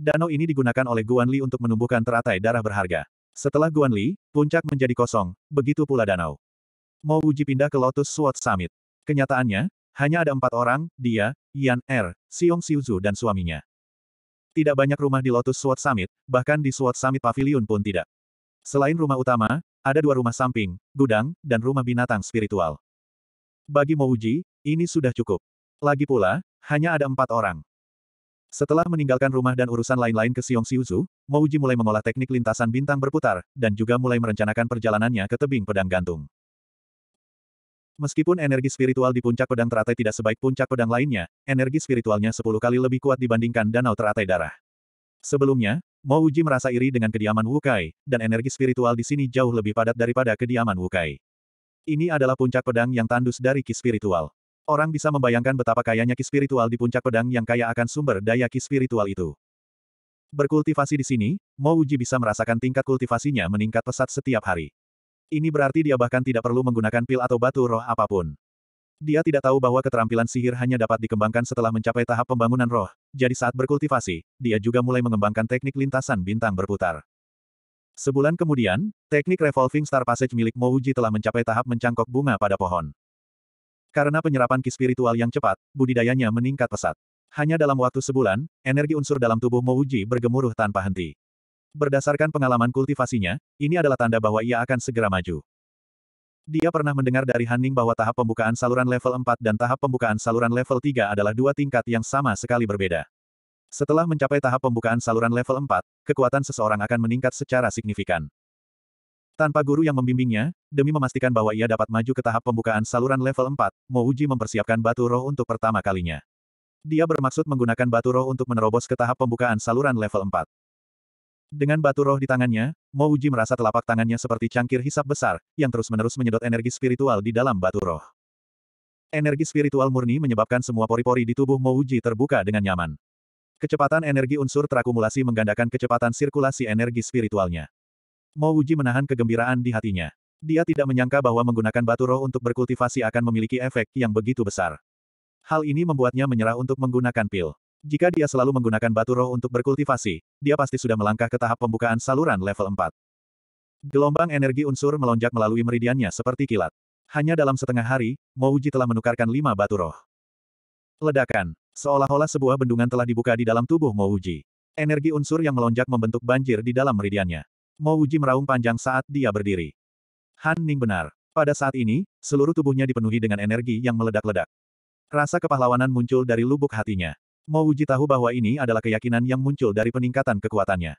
Danau ini digunakan oleh Guan Li untuk menumbuhkan teratai darah berharga. Setelah Guan Li, puncak menjadi kosong, begitu pula danau. Mo Wuji pindah ke Lotus Sword Summit. Kenyataannya, hanya ada empat orang, dia, Yan Er, Siung Siuzu dan suaminya. Tidak banyak rumah di Lotus Sword Summit, bahkan di Sword Summit Pavilion pun tidak. Selain rumah utama, ada dua rumah samping, gudang, dan rumah binatang spiritual. Bagi Mo Wuji, ini sudah cukup. Lagi pula, hanya ada empat orang. Setelah meninggalkan rumah dan urusan lain-lain ke Siong Siuzu, Mouji mulai mengolah teknik lintasan bintang berputar, dan juga mulai merencanakan perjalanannya ke tebing pedang gantung. Meskipun energi spiritual di puncak pedang teratai tidak sebaik puncak pedang lainnya, energi spiritualnya sepuluh kali lebih kuat dibandingkan danau teratai darah. Sebelumnya, Mouji merasa iri dengan kediaman Wukai, dan energi spiritual di sini jauh lebih padat daripada kediaman Wukai. Ini adalah puncak pedang yang tandus dari ki spiritual. Orang bisa membayangkan betapa kayanya ki spiritual di puncak pedang yang kaya akan sumber daya ki spiritual itu. Berkultivasi di sini, Mo Uji bisa merasakan tingkat kultivasinya meningkat pesat setiap hari. Ini berarti dia bahkan tidak perlu menggunakan pil atau batu roh apapun. Dia tidak tahu bahwa keterampilan sihir hanya dapat dikembangkan setelah mencapai tahap pembangunan roh, jadi saat berkultivasi, dia juga mulai mengembangkan teknik lintasan bintang berputar. Sebulan kemudian, teknik revolving star passage milik Mouji telah mencapai tahap mencangkok bunga pada pohon. Karena penyerapan ki spiritual yang cepat, budidayanya meningkat pesat. Hanya dalam waktu sebulan, energi unsur dalam tubuh Mouji bergemuruh tanpa henti. Berdasarkan pengalaman kultivasinya, ini adalah tanda bahwa ia akan segera maju. Dia pernah mendengar dari Hanning bahwa tahap pembukaan saluran level 4 dan tahap pembukaan saluran level 3 adalah dua tingkat yang sama sekali berbeda. Setelah mencapai tahap pembukaan saluran level 4, kekuatan seseorang akan meningkat secara signifikan. Tanpa guru yang membimbingnya, demi memastikan bahwa ia dapat maju ke tahap pembukaan saluran level 4, Mouji mempersiapkan batu roh untuk pertama kalinya. Dia bermaksud menggunakan batu roh untuk menerobos ke tahap pembukaan saluran level 4. Dengan batu roh di tangannya, Mouji merasa telapak tangannya seperti cangkir hisap besar, yang terus-menerus menyedot energi spiritual di dalam batu roh. Energi spiritual murni menyebabkan semua pori-pori di tubuh Mouji terbuka dengan nyaman. Kecepatan energi unsur terakumulasi menggandakan kecepatan sirkulasi energi spiritualnya. Mo Wuji menahan kegembiraan di hatinya. Dia tidak menyangka bahwa menggunakan batu roh untuk berkultivasi akan memiliki efek yang begitu besar. Hal ini membuatnya menyerah untuk menggunakan pil. Jika dia selalu menggunakan batu roh untuk berkultivasi, dia pasti sudah melangkah ke tahap pembukaan saluran level 4. Gelombang energi unsur melonjak melalui meridiannya seperti kilat. Hanya dalam setengah hari, Mouji telah menukarkan lima batu roh. Ledakan. Seolah-olah sebuah bendungan telah dibuka di dalam tubuh Mouji. Energi unsur yang melonjak membentuk banjir di dalam meridiannya. Mo Wuji meraung panjang saat dia berdiri. Han Ning benar. Pada saat ini, seluruh tubuhnya dipenuhi dengan energi yang meledak-ledak. Rasa kepahlawanan muncul dari lubuk hatinya. Mo Wuji tahu bahwa ini adalah keyakinan yang muncul dari peningkatan kekuatannya.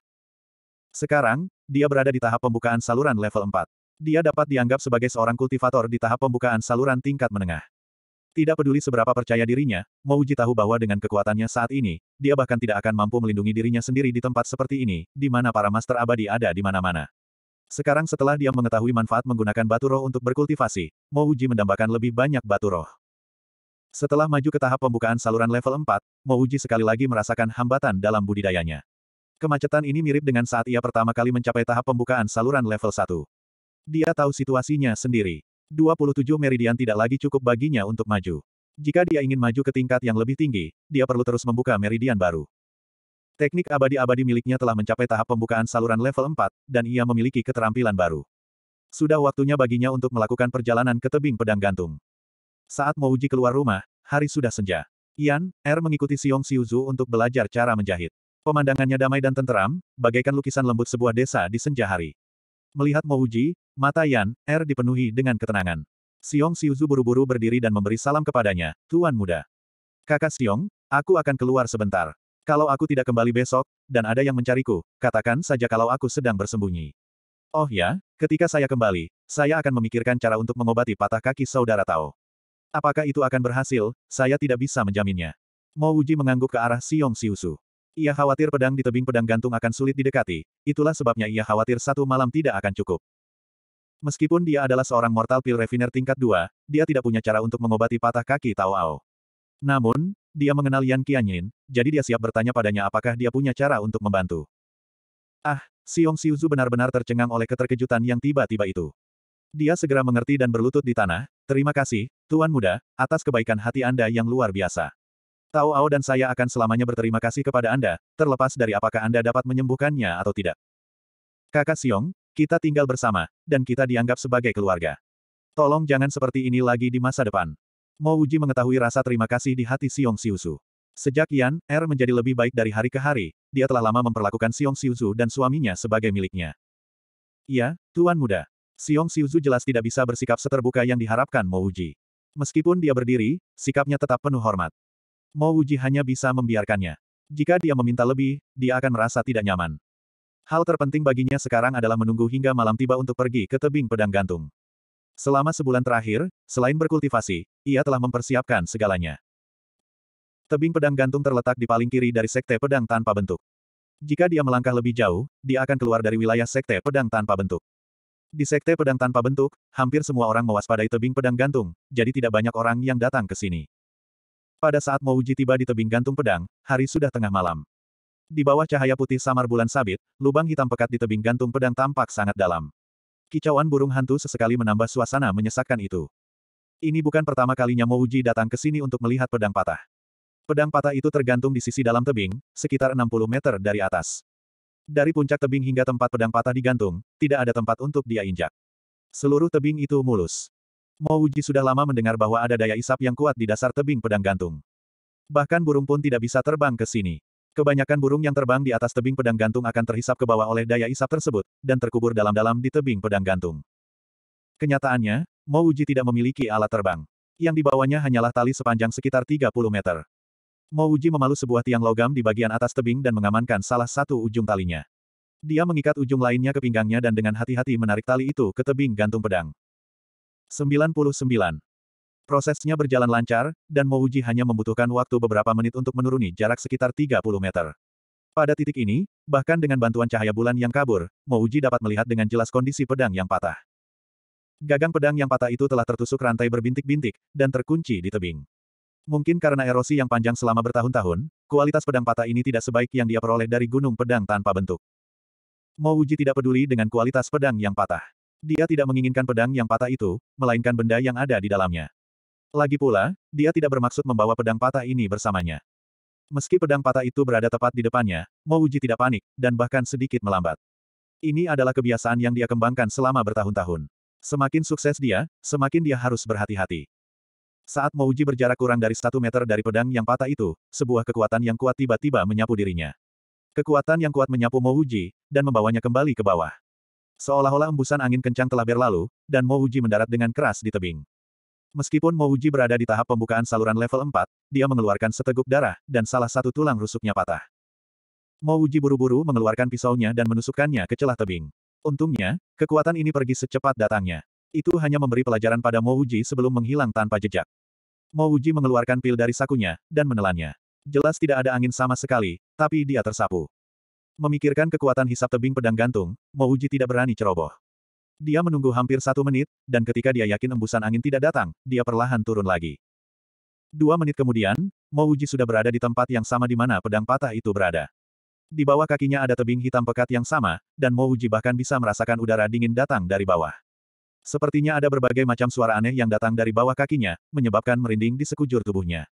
Sekarang, dia berada di tahap pembukaan saluran level 4. Dia dapat dianggap sebagai seorang kultivator di tahap pembukaan saluran tingkat menengah. Tidak peduli seberapa percaya dirinya, Mouji tahu bahwa dengan kekuatannya saat ini, dia bahkan tidak akan mampu melindungi dirinya sendiri di tempat seperti ini, di mana para master abadi ada di mana-mana. Sekarang setelah dia mengetahui manfaat menggunakan batu roh untuk berkultivasi, Mouji mendambakan lebih banyak batu roh. Setelah maju ke tahap pembukaan saluran level 4, Mouji sekali lagi merasakan hambatan dalam budidayanya. Kemacetan ini mirip dengan saat ia pertama kali mencapai tahap pembukaan saluran level 1. Dia tahu situasinya sendiri. 27 meridian tidak lagi cukup baginya untuk maju. Jika dia ingin maju ke tingkat yang lebih tinggi, dia perlu terus membuka meridian baru. Teknik abadi-abadi miliknya telah mencapai tahap pembukaan saluran level 4, dan ia memiliki keterampilan baru. Sudah waktunya baginya untuk melakukan perjalanan ke tebing pedang gantung. Saat mau Uji keluar rumah, hari sudah senja. Ian Er mengikuti Siong Siuzu untuk belajar cara menjahit. Pemandangannya damai dan tenteram, bagaikan lukisan lembut sebuah desa di senja hari. Melihat Mouji, mata Yan, Er dipenuhi dengan ketenangan. Siong Siuzu buru-buru berdiri dan memberi salam kepadanya, Tuan Muda. Kakak Siong, aku akan keluar sebentar. Kalau aku tidak kembali besok, dan ada yang mencariku, katakan saja kalau aku sedang bersembunyi. Oh ya, ketika saya kembali, saya akan memikirkan cara untuk mengobati patah kaki saudara Tao. Apakah itu akan berhasil, saya tidak bisa menjaminnya. Mouji mengangguk ke arah Siong Siusu. Ia khawatir pedang di tebing pedang gantung akan sulit didekati, itulah sebabnya ia khawatir satu malam tidak akan cukup. Meskipun dia adalah seorang mortal pil refiner tingkat dua, dia tidak punya cara untuk mengobati patah kaki Tao Ao. Namun, dia mengenal Yan Qianyin, jadi dia siap bertanya padanya apakah dia punya cara untuk membantu. Ah, Siong Siuzu benar-benar tercengang oleh keterkejutan yang tiba-tiba itu. Dia segera mengerti dan berlutut di tanah, terima kasih, Tuan Muda, atas kebaikan hati Anda yang luar biasa. Tao Ao dan saya akan selamanya berterima kasih kepada Anda, terlepas dari apakah Anda dapat menyembuhkannya atau tidak. Kakak Siong, kita tinggal bersama, dan kita dianggap sebagai keluarga. Tolong jangan seperti ini lagi di masa depan. Mo Uji mengetahui rasa terima kasih di hati Siong Siusu. Sejak Yan Er menjadi lebih baik dari hari ke hari, dia telah lama memperlakukan Siong Siusu dan suaminya sebagai miliknya. Iya, Tuan Muda. Siong Siusu jelas tidak bisa bersikap seterbuka yang diharapkan Mo Uji. Meskipun dia berdiri, sikapnya tetap penuh hormat. Mo Wuji hanya bisa membiarkannya. Jika dia meminta lebih, dia akan merasa tidak nyaman. Hal terpenting baginya sekarang adalah menunggu hingga malam tiba untuk pergi ke tebing pedang gantung. Selama sebulan terakhir, selain berkultivasi, ia telah mempersiapkan segalanya. Tebing pedang gantung terletak di paling kiri dari sekte pedang tanpa bentuk. Jika dia melangkah lebih jauh, dia akan keluar dari wilayah sekte pedang tanpa bentuk. Di sekte pedang tanpa bentuk, hampir semua orang mewaspadai tebing pedang gantung, jadi tidak banyak orang yang datang ke sini. Pada saat Mouji tiba di tebing gantung pedang, hari sudah tengah malam. Di bawah cahaya putih samar bulan sabit, lubang hitam pekat di tebing gantung pedang tampak sangat dalam. Kicauan burung hantu sesekali menambah suasana menyesakkan itu. Ini bukan pertama kalinya Mouji datang ke sini untuk melihat pedang patah. Pedang patah itu tergantung di sisi dalam tebing, sekitar 60 meter dari atas. Dari puncak tebing hingga tempat pedang patah digantung, tidak ada tempat untuk dia injak. Seluruh tebing itu mulus. Mo Uji sudah lama mendengar bahwa ada daya isap yang kuat di dasar tebing pedang gantung. Bahkan burung pun tidak bisa terbang ke sini. Kebanyakan burung yang terbang di atas tebing pedang gantung akan terhisap ke bawah oleh daya isap tersebut, dan terkubur dalam-dalam di tebing pedang gantung. Kenyataannya, Mo Uji tidak memiliki alat terbang. Yang dibawanya hanyalah tali sepanjang sekitar 30 meter. Mo Uji memalu sebuah tiang logam di bagian atas tebing dan mengamankan salah satu ujung talinya. Dia mengikat ujung lainnya ke pinggangnya dan dengan hati-hati menarik tali itu ke tebing gantung pedang. 99. Prosesnya berjalan lancar, dan Mouji hanya membutuhkan waktu beberapa menit untuk menuruni jarak sekitar 30 meter. Pada titik ini, bahkan dengan bantuan cahaya bulan yang kabur, Mouji dapat melihat dengan jelas kondisi pedang yang patah. Gagang pedang yang patah itu telah tertusuk rantai berbintik-bintik, dan terkunci di tebing. Mungkin karena erosi yang panjang selama bertahun-tahun, kualitas pedang patah ini tidak sebaik yang dia peroleh dari gunung pedang tanpa bentuk. Mouji tidak peduli dengan kualitas pedang yang patah. Dia tidak menginginkan pedang yang patah itu, melainkan benda yang ada di dalamnya. Lagi pula, dia tidak bermaksud membawa pedang patah ini bersamanya. Meski pedang patah itu berada tepat di depannya, Mouji tidak panik, dan bahkan sedikit melambat. Ini adalah kebiasaan yang dia kembangkan selama bertahun-tahun. Semakin sukses dia, semakin dia harus berhati-hati. Saat Mouji berjarak kurang dari satu meter dari pedang yang patah itu, sebuah kekuatan yang kuat tiba-tiba menyapu dirinya. Kekuatan yang kuat menyapu Mouji, dan membawanya kembali ke bawah. Seolah-olah embusan angin kencang telah berlalu, dan Uji mendarat dengan keras di tebing. Meskipun Uji berada di tahap pembukaan saluran level 4, dia mengeluarkan seteguk darah, dan salah satu tulang rusuknya patah. Uji buru-buru mengeluarkan pisaunya dan menusukkannya ke celah tebing. Untungnya, kekuatan ini pergi secepat datangnya. Itu hanya memberi pelajaran pada Uji sebelum menghilang tanpa jejak. Uji mengeluarkan pil dari sakunya, dan menelannya. Jelas tidak ada angin sama sekali, tapi dia tersapu. Memikirkan kekuatan hisap tebing pedang gantung, Mouji tidak berani ceroboh. Dia menunggu hampir satu menit, dan ketika dia yakin embusan angin tidak datang, dia perlahan turun lagi. Dua menit kemudian, Mouji sudah berada di tempat yang sama di mana pedang patah itu berada. Di bawah kakinya ada tebing hitam pekat yang sama, dan Mouji bahkan bisa merasakan udara dingin datang dari bawah. Sepertinya ada berbagai macam suara aneh yang datang dari bawah kakinya, menyebabkan merinding di sekujur tubuhnya.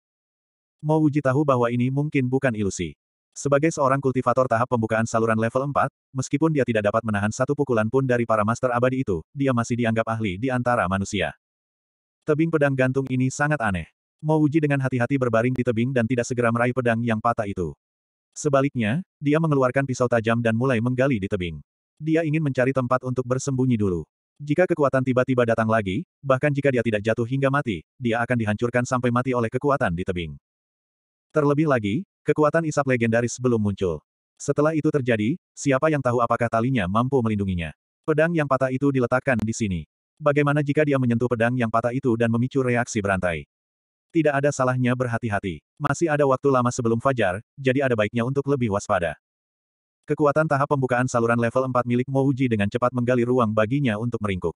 Mouji tahu bahwa ini mungkin bukan ilusi. Sebagai seorang kultivator tahap pembukaan saluran level 4, meskipun dia tidak dapat menahan satu pukulan pun dari para master abadi itu, dia masih dianggap ahli di antara manusia. Tebing pedang gantung ini sangat aneh. uji dengan hati-hati berbaring di tebing dan tidak segera meraih pedang yang patah itu. Sebaliknya, dia mengeluarkan pisau tajam dan mulai menggali di tebing. Dia ingin mencari tempat untuk bersembunyi dulu. Jika kekuatan tiba-tiba datang lagi, bahkan jika dia tidak jatuh hingga mati, dia akan dihancurkan sampai mati oleh kekuatan di tebing. Terlebih lagi, Kekuatan isap legendaris belum muncul. Setelah itu terjadi, siapa yang tahu apakah talinya mampu melindunginya. Pedang yang patah itu diletakkan di sini. Bagaimana jika dia menyentuh pedang yang patah itu dan memicu reaksi berantai? Tidak ada salahnya berhati-hati. Masih ada waktu lama sebelum fajar, jadi ada baiknya untuk lebih waspada. Kekuatan tahap pembukaan saluran level 4 milik Mouji dengan cepat menggali ruang baginya untuk meringkuk.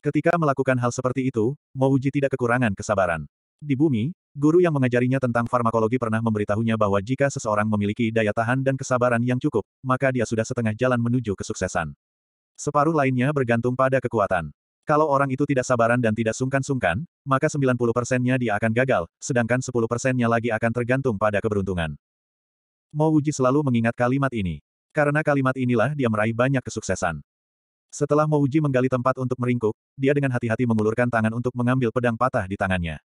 Ketika melakukan hal seperti itu, Mouji tidak kekurangan kesabaran. Di bumi, Guru yang mengajarinya tentang farmakologi pernah memberitahunya bahwa jika seseorang memiliki daya tahan dan kesabaran yang cukup, maka dia sudah setengah jalan menuju kesuksesan. Separuh lainnya bergantung pada kekuatan. Kalau orang itu tidak sabaran dan tidak sungkan-sungkan, maka 90 persennya dia akan gagal, sedangkan 10 persennya lagi akan tergantung pada keberuntungan. Mo Wuji selalu mengingat kalimat ini. Karena kalimat inilah dia meraih banyak kesuksesan. Setelah Mo Wuji menggali tempat untuk meringkuk, dia dengan hati-hati mengulurkan tangan untuk mengambil pedang patah di tangannya.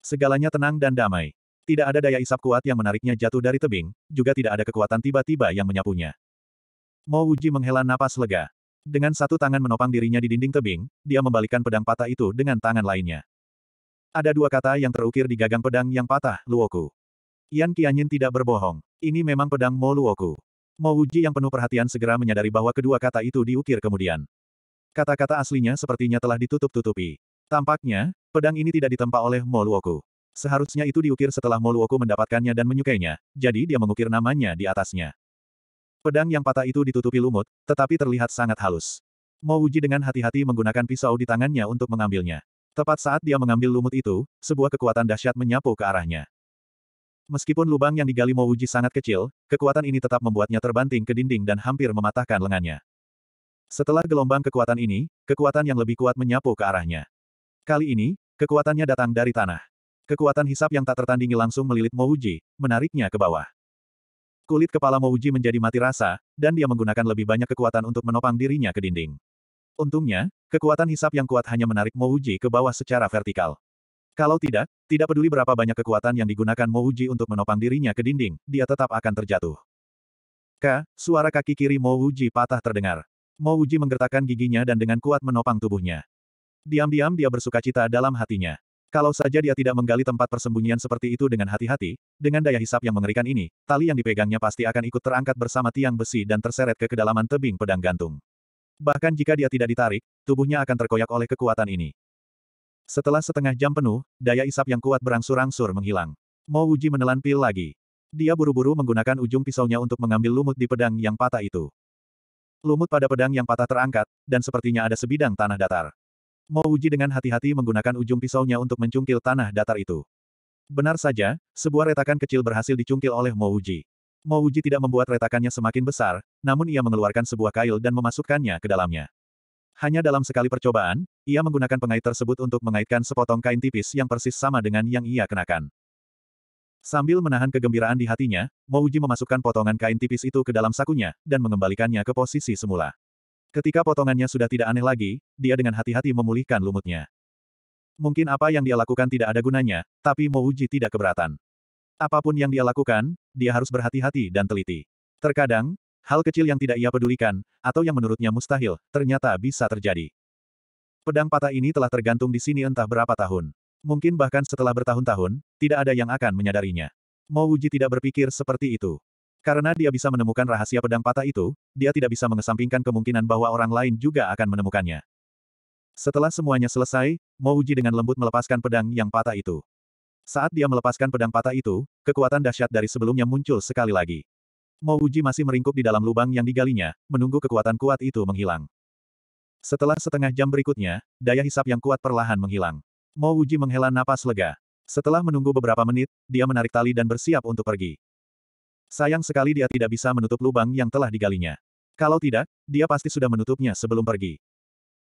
Segalanya tenang dan damai. Tidak ada daya isap kuat yang menariknya jatuh dari tebing, juga tidak ada kekuatan tiba-tiba yang menyapunya. Mo Wuji menghela napas lega. Dengan satu tangan menopang dirinya di dinding tebing, dia membalikkan pedang patah itu dengan tangan lainnya. Ada dua kata yang terukir di gagang pedang yang patah, Luoku. Yan Qianyin tidak berbohong. Ini memang pedang Mo Luoku. Mo Wuji yang penuh perhatian segera menyadari bahwa kedua kata itu diukir kemudian. Kata-kata aslinya sepertinya telah ditutup-tutupi. Tampaknya, pedang ini tidak ditempa oleh Moluoku. Seharusnya itu diukir setelah Moluoku mendapatkannya dan menyukainya, jadi dia mengukir namanya di atasnya. Pedang yang patah itu ditutupi lumut, tetapi terlihat sangat halus. Mouji dengan hati-hati menggunakan pisau di tangannya untuk mengambilnya. Tepat saat dia mengambil lumut itu, sebuah kekuatan dahsyat menyapu ke arahnya. Meskipun lubang yang digali Mouji sangat kecil, kekuatan ini tetap membuatnya terbanting ke dinding dan hampir mematahkan lengannya. Setelah gelombang kekuatan ini, kekuatan yang lebih kuat menyapu ke arahnya. Kali ini, kekuatannya datang dari tanah. Kekuatan hisap yang tak tertandingi langsung melilit Mouji, menariknya ke bawah. Kulit kepala Mouji menjadi mati rasa, dan dia menggunakan lebih banyak kekuatan untuk menopang dirinya ke dinding. Untungnya, kekuatan hisap yang kuat hanya menarik Mouji ke bawah secara vertikal. Kalau tidak, tidak peduli berapa banyak kekuatan yang digunakan Mouji untuk menopang dirinya ke dinding, dia tetap akan terjatuh. K, suara kaki kiri Mouji patah terdengar. Mouji menggertakkan giginya dan dengan kuat menopang tubuhnya. Diam-diam dia bersuka cita dalam hatinya. Kalau saja dia tidak menggali tempat persembunyian seperti itu dengan hati-hati, dengan daya hisap yang mengerikan ini, tali yang dipegangnya pasti akan ikut terangkat bersama tiang besi dan terseret ke kedalaman tebing pedang gantung. Bahkan jika dia tidak ditarik, tubuhnya akan terkoyak oleh kekuatan ini. Setelah setengah jam penuh, daya hisap yang kuat berangsur-angsur menghilang. Mau Wuji menelan pil lagi. Dia buru-buru menggunakan ujung pisaunya untuk mengambil lumut di pedang yang patah itu. Lumut pada pedang yang patah terangkat, dan sepertinya ada sebidang tanah datar. Mo Uji dengan hati-hati menggunakan ujung pisaunya untuk mencungkil tanah datar itu. Benar saja, sebuah retakan kecil berhasil dicungkil oleh Mo Uji. Mo Uji tidak membuat retakannya semakin besar, namun ia mengeluarkan sebuah kail dan memasukkannya ke dalamnya. Hanya dalam sekali percobaan, ia menggunakan pengait tersebut untuk mengaitkan sepotong kain tipis yang persis sama dengan yang ia kenakan. Sambil menahan kegembiraan di hatinya, Mouji memasukkan potongan kain tipis itu ke dalam sakunya, dan mengembalikannya ke posisi semula. Ketika potongannya sudah tidak aneh lagi, dia dengan hati-hati memulihkan lumutnya. Mungkin apa yang dia lakukan tidak ada gunanya, tapi Mouji tidak keberatan. Apapun yang dia lakukan, dia harus berhati-hati dan teliti. Terkadang, hal kecil yang tidak ia pedulikan, atau yang menurutnya mustahil, ternyata bisa terjadi. Pedang patah ini telah tergantung di sini entah berapa tahun. Mungkin bahkan setelah bertahun-tahun, tidak ada yang akan menyadarinya. Mouji tidak berpikir seperti itu. Karena dia bisa menemukan rahasia pedang patah itu, dia tidak bisa mengesampingkan kemungkinan bahwa orang lain juga akan menemukannya. Setelah semuanya selesai, Mouji dengan lembut melepaskan pedang yang patah itu. Saat dia melepaskan pedang patah itu, kekuatan dahsyat dari sebelumnya muncul sekali lagi. Mouji masih meringkuk di dalam lubang yang digalinya, menunggu kekuatan kuat itu menghilang. Setelah setengah jam berikutnya, daya hisap yang kuat perlahan menghilang. Mouji menghela napas lega. Setelah menunggu beberapa menit, dia menarik tali dan bersiap untuk pergi. Sayang sekali dia tidak bisa menutup lubang yang telah digalinya. Kalau tidak, dia pasti sudah menutupnya sebelum pergi.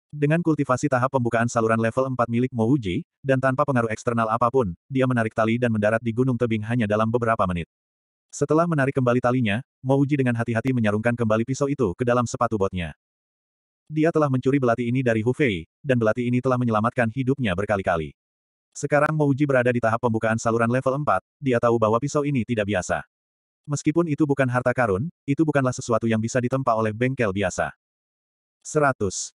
Dengan kultivasi tahap pembukaan saluran level 4 milik Mouji, dan tanpa pengaruh eksternal apapun, dia menarik tali dan mendarat di gunung tebing hanya dalam beberapa menit. Setelah menarik kembali talinya, Mouji dengan hati-hati menyarungkan kembali pisau itu ke dalam sepatu botnya. Dia telah mencuri belati ini dari Hufei, dan belati ini telah menyelamatkan hidupnya berkali-kali. Sekarang Mouji berada di tahap pembukaan saluran level 4, dia tahu bahwa pisau ini tidak biasa. Meskipun itu bukan harta karun, itu bukanlah sesuatu yang bisa ditempa oleh bengkel biasa. 100.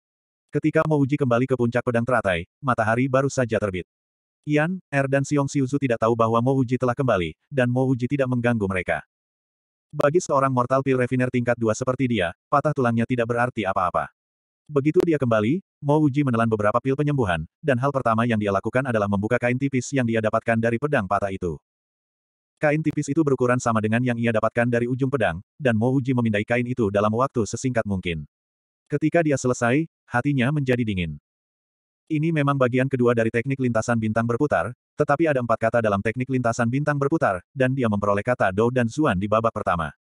Ketika Uji kembali ke puncak pedang teratai, matahari baru saja terbit. Yan, Er dan Siong Siuzu tidak tahu bahwa Uji telah kembali, dan Uji tidak mengganggu mereka. Bagi seorang mortal pil refiner tingkat dua seperti dia, patah tulangnya tidak berarti apa-apa. Begitu dia kembali, Mo Uji menelan beberapa pil penyembuhan, dan hal pertama yang dia lakukan adalah membuka kain tipis yang dia dapatkan dari pedang patah itu. Kain tipis itu berukuran sama dengan yang ia dapatkan dari ujung pedang, dan Mo Uji memindai kain itu dalam waktu sesingkat mungkin. Ketika dia selesai, hatinya menjadi dingin. Ini memang bagian kedua dari teknik lintasan bintang berputar, tetapi ada empat kata dalam teknik lintasan bintang berputar, dan dia memperoleh kata Do dan Zuan di babak pertama.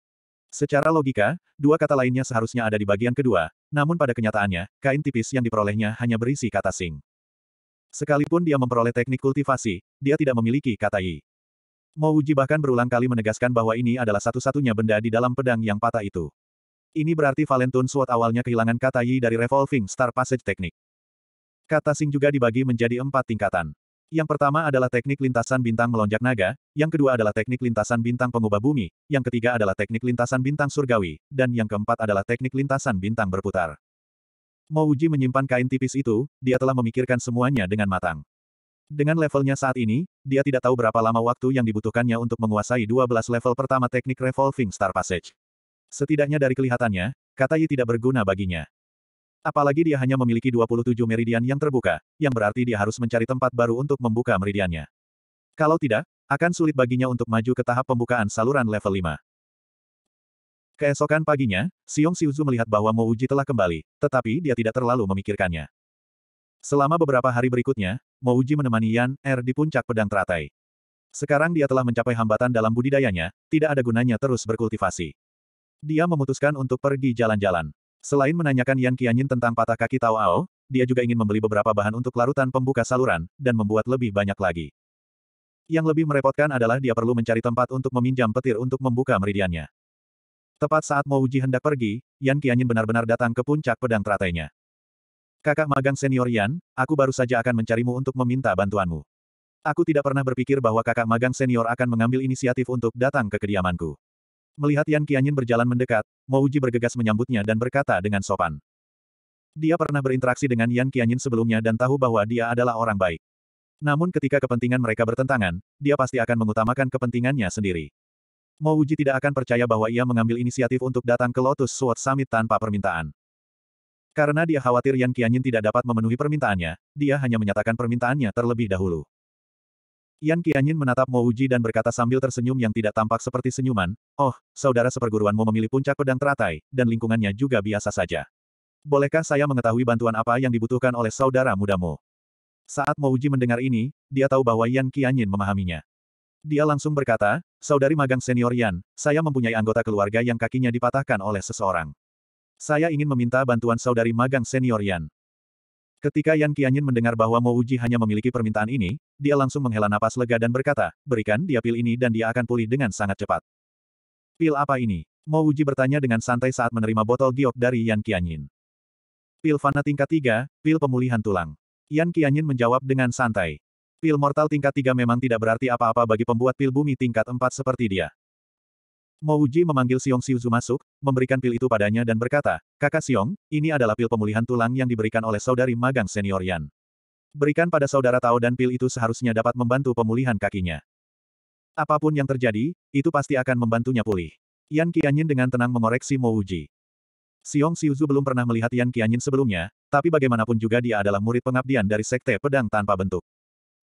Secara logika, dua kata lainnya seharusnya ada di bagian kedua, namun pada kenyataannya, kain tipis yang diperolehnya hanya berisi kata Sing. Sekalipun dia memperoleh teknik kultivasi, dia tidak memiliki kata Yi. Mouji bahkan berulang kali menegaskan bahwa ini adalah satu-satunya benda di dalam pedang yang patah itu. Ini berarti Valentun Sword awalnya kehilangan kata Yi dari Revolving Star Passage Teknik. Kata Sing juga dibagi menjadi empat tingkatan. Yang pertama adalah teknik lintasan bintang melonjak naga, yang kedua adalah teknik lintasan bintang pengubah bumi, yang ketiga adalah teknik lintasan bintang surgawi, dan yang keempat adalah teknik lintasan bintang berputar. Mouji menyimpan kain tipis itu, dia telah memikirkan semuanya dengan matang. Dengan levelnya saat ini, dia tidak tahu berapa lama waktu yang dibutuhkannya untuk menguasai 12 level pertama teknik Revolving Star Passage. Setidaknya dari kelihatannya, kata Yi tidak berguna baginya. Apalagi dia hanya memiliki 27 meridian yang terbuka, yang berarti dia harus mencari tempat baru untuk membuka meridiannya. Kalau tidak, akan sulit baginya untuk maju ke tahap pembukaan saluran level 5. Keesokan paginya, Siung Siuzu melihat bahwa Mo telah kembali, tetapi dia tidak terlalu memikirkannya. Selama beberapa hari berikutnya, Mouji menemani Yan Er di puncak pedang teratai. Sekarang dia telah mencapai hambatan dalam budidayanya, tidak ada gunanya terus berkultivasi. Dia memutuskan untuk pergi jalan-jalan. Selain menanyakan Yan Qianyin tentang patah kaki Tao Ao, dia juga ingin membeli beberapa bahan untuk larutan pembuka saluran, dan membuat lebih banyak lagi. Yang lebih merepotkan adalah dia perlu mencari tempat untuk meminjam petir untuk membuka meridiannya. Tepat saat Mouji hendak pergi, Yan Qianyin benar-benar datang ke puncak pedang teratainya. Kakak magang senior Yan, aku baru saja akan mencarimu untuk meminta bantuanmu. Aku tidak pernah berpikir bahwa kakak magang senior akan mengambil inisiatif untuk datang ke kediamanku. Melihat Yan Qianyin berjalan mendekat, Mouji bergegas menyambutnya dan berkata dengan sopan. Dia pernah berinteraksi dengan Yan Qianyin sebelumnya dan tahu bahwa dia adalah orang baik. Namun ketika kepentingan mereka bertentangan, dia pasti akan mengutamakan kepentingannya sendiri. Mouji tidak akan percaya bahwa ia mengambil inisiatif untuk datang ke Lotus Sword Summit tanpa permintaan. Karena dia khawatir Yan Qianyin tidak dapat memenuhi permintaannya, dia hanya menyatakan permintaannya terlebih dahulu. Yan Qianyin menatap Mo Uji dan berkata sambil tersenyum yang tidak tampak seperti senyuman, Oh, saudara seperguruanmu memilih puncak pedang teratai, dan lingkungannya juga biasa saja. Bolehkah saya mengetahui bantuan apa yang dibutuhkan oleh saudara mudamu? Saat Mo Uji mendengar ini, dia tahu bahwa Yan Qianyin memahaminya. Dia langsung berkata, Saudari magang senior Yan, saya mempunyai anggota keluarga yang kakinya dipatahkan oleh seseorang. Saya ingin meminta bantuan saudari magang senior Yan. Ketika Yan Qianyin mendengar bahwa Mo Uji hanya memiliki permintaan ini, dia langsung menghela napas lega dan berkata, berikan dia pil ini dan dia akan pulih dengan sangat cepat. Pil apa ini? Mo Uji bertanya dengan santai saat menerima botol giok dari Yan Qianyin. Pil fana tingkat 3, pil pemulihan tulang. Yan Qianyin menjawab dengan santai. Pil mortal tingkat 3 memang tidak berarti apa-apa bagi pembuat pil bumi tingkat 4 seperti dia. Mo Uji memanggil Xiong Xiuzu masuk, memberikan pil itu padanya dan berkata, Kakak Xiong, ini adalah pil pemulihan tulang yang diberikan oleh saudari magang senior Yan. Berikan pada saudara Tao dan pil itu seharusnya dapat membantu pemulihan kakinya. Apapun yang terjadi, itu pasti akan membantunya pulih. Yan Qianyin dengan tenang mengoreksi Mo Uji. Xiong Xiuzu belum pernah melihat Yan Qianyin sebelumnya, tapi bagaimanapun juga dia adalah murid pengabdian dari Sekte Pedang Tanpa Bentuk.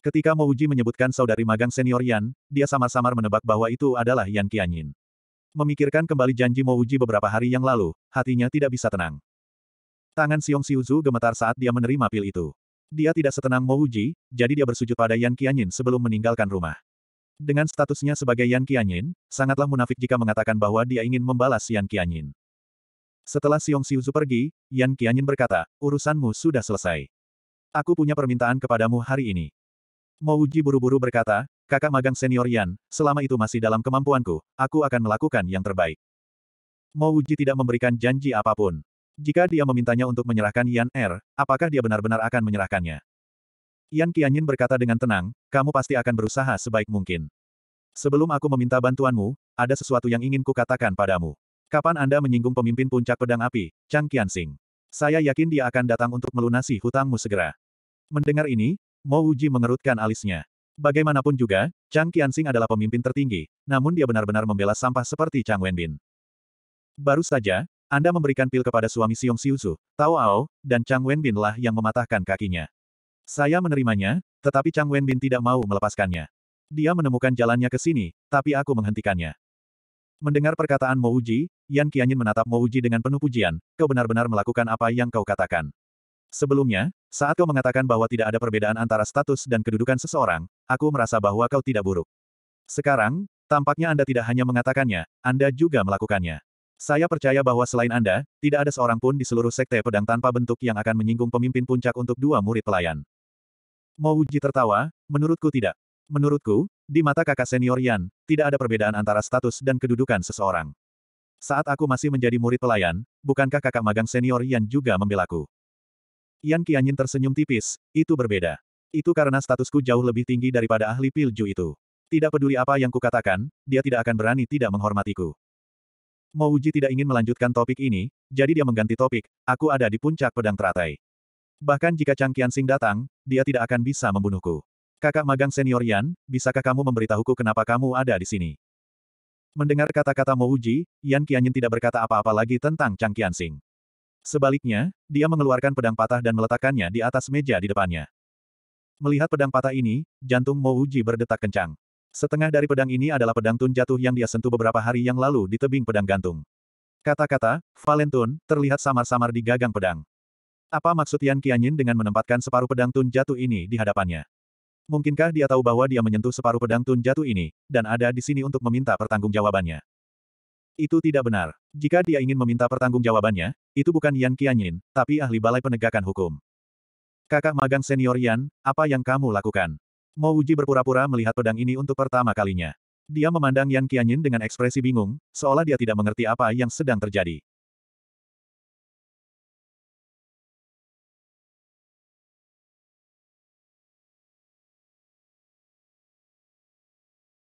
Ketika Mo Uji menyebutkan saudari magang senior Yan, dia samar-samar menebak bahwa itu adalah Yan Qianyin. Memikirkan kembali janji Mouji beberapa hari yang lalu, hatinya tidak bisa tenang. Tangan Xiong Xiuzu gemetar saat dia menerima pil itu. Dia tidak setenang Mouji, jadi dia bersujud pada Yan Qianyin sebelum meninggalkan rumah. Dengan statusnya sebagai Yan Qianyin, sangatlah munafik jika mengatakan bahwa dia ingin membalas Yan Qianyin. Setelah Xiong Xiuzu pergi, Yan Qianyin berkata, urusanmu sudah selesai. Aku punya permintaan kepadamu hari ini. Mouji buru-buru berkata, Kakak magang senior Yan, selama itu masih dalam kemampuanku, aku akan melakukan yang terbaik. Mo Wuji tidak memberikan janji apapun. Jika dia memintanya untuk menyerahkan Yan Er, apakah dia benar-benar akan menyerahkannya? Yan Qianyin berkata dengan tenang, kamu pasti akan berusaha sebaik mungkin. Sebelum aku meminta bantuanmu, ada sesuatu yang ingin kukatakan padamu. Kapan Anda menyinggung pemimpin puncak pedang api, Chang Qianxing? Saya yakin dia akan datang untuk melunasi hutangmu segera. Mendengar ini, Mo Wuji mengerutkan alisnya. Bagaimanapun juga, Chang Qianxing adalah pemimpin tertinggi, namun dia benar-benar membela sampah seperti Chang Wenbin. Baru saja, Anda memberikan pil kepada suami Xiong Xiuzu, Tao Ao, dan Chang Wenbin lah yang mematahkan kakinya. Saya menerimanya, tetapi Chang Wenbin tidak mau melepaskannya. Dia menemukan jalannya ke sini, tapi aku menghentikannya. Mendengar perkataan Mo Uji, Yan Qianyin menatap Mo Uji dengan penuh pujian, kau benar-benar melakukan apa yang kau katakan. Sebelumnya, saat kau mengatakan bahwa tidak ada perbedaan antara status dan kedudukan seseorang, aku merasa bahwa kau tidak buruk. Sekarang, tampaknya Anda tidak hanya mengatakannya, Anda juga melakukannya. Saya percaya bahwa selain Anda, tidak ada seorang pun di seluruh sekte pedang tanpa bentuk yang akan menyinggung pemimpin puncak untuk dua murid pelayan. uji tertawa, menurutku tidak. Menurutku, di mata kakak senior Yan, tidak ada perbedaan antara status dan kedudukan seseorang. Saat aku masih menjadi murid pelayan, bukankah kakak magang senior Yan juga membelaku? Yan Qianyin tersenyum tipis, itu berbeda. Itu karena statusku jauh lebih tinggi daripada ahli pilju itu. Tidak peduli apa yang kukatakan, dia tidak akan berani tidak menghormatiku. Mo tidak ingin melanjutkan topik ini, jadi dia mengganti topik, aku ada di puncak pedang teratai. Bahkan jika Chang Qianxing datang, dia tidak akan bisa membunuhku. Kakak magang senior Yan, bisakah kamu memberitahuku kenapa kamu ada di sini? Mendengar kata-kata Mo Yan Qianyin tidak berkata apa-apa lagi tentang Chang Qianxing. Sebaliknya, dia mengeluarkan pedang patah dan meletakkannya di atas meja di depannya. Melihat pedang patah ini, jantung Mo Uji berdetak kencang. Setengah dari pedang ini adalah pedang Tun jatuh yang dia sentuh beberapa hari yang lalu di tebing pedang gantung. Kata-kata, Valentun, terlihat samar-samar di gagang pedang. Apa maksud Yan Qianyin dengan menempatkan separuh pedang Tun jatuh ini di hadapannya? Mungkinkah dia tahu bahwa dia menyentuh separuh pedang Tun jatuh ini, dan ada di sini untuk meminta pertanggungjawabannya? Itu tidak benar. Jika dia ingin meminta pertanggungjawabannya, itu bukan Yan Qianyin, tapi ahli balai penegakan hukum. Kakak magang senior Yan, apa yang kamu lakukan? Mo Wuji berpura-pura melihat pedang ini untuk pertama kalinya. Dia memandang Yan Qianyin dengan ekspresi bingung, seolah dia tidak mengerti apa yang sedang terjadi.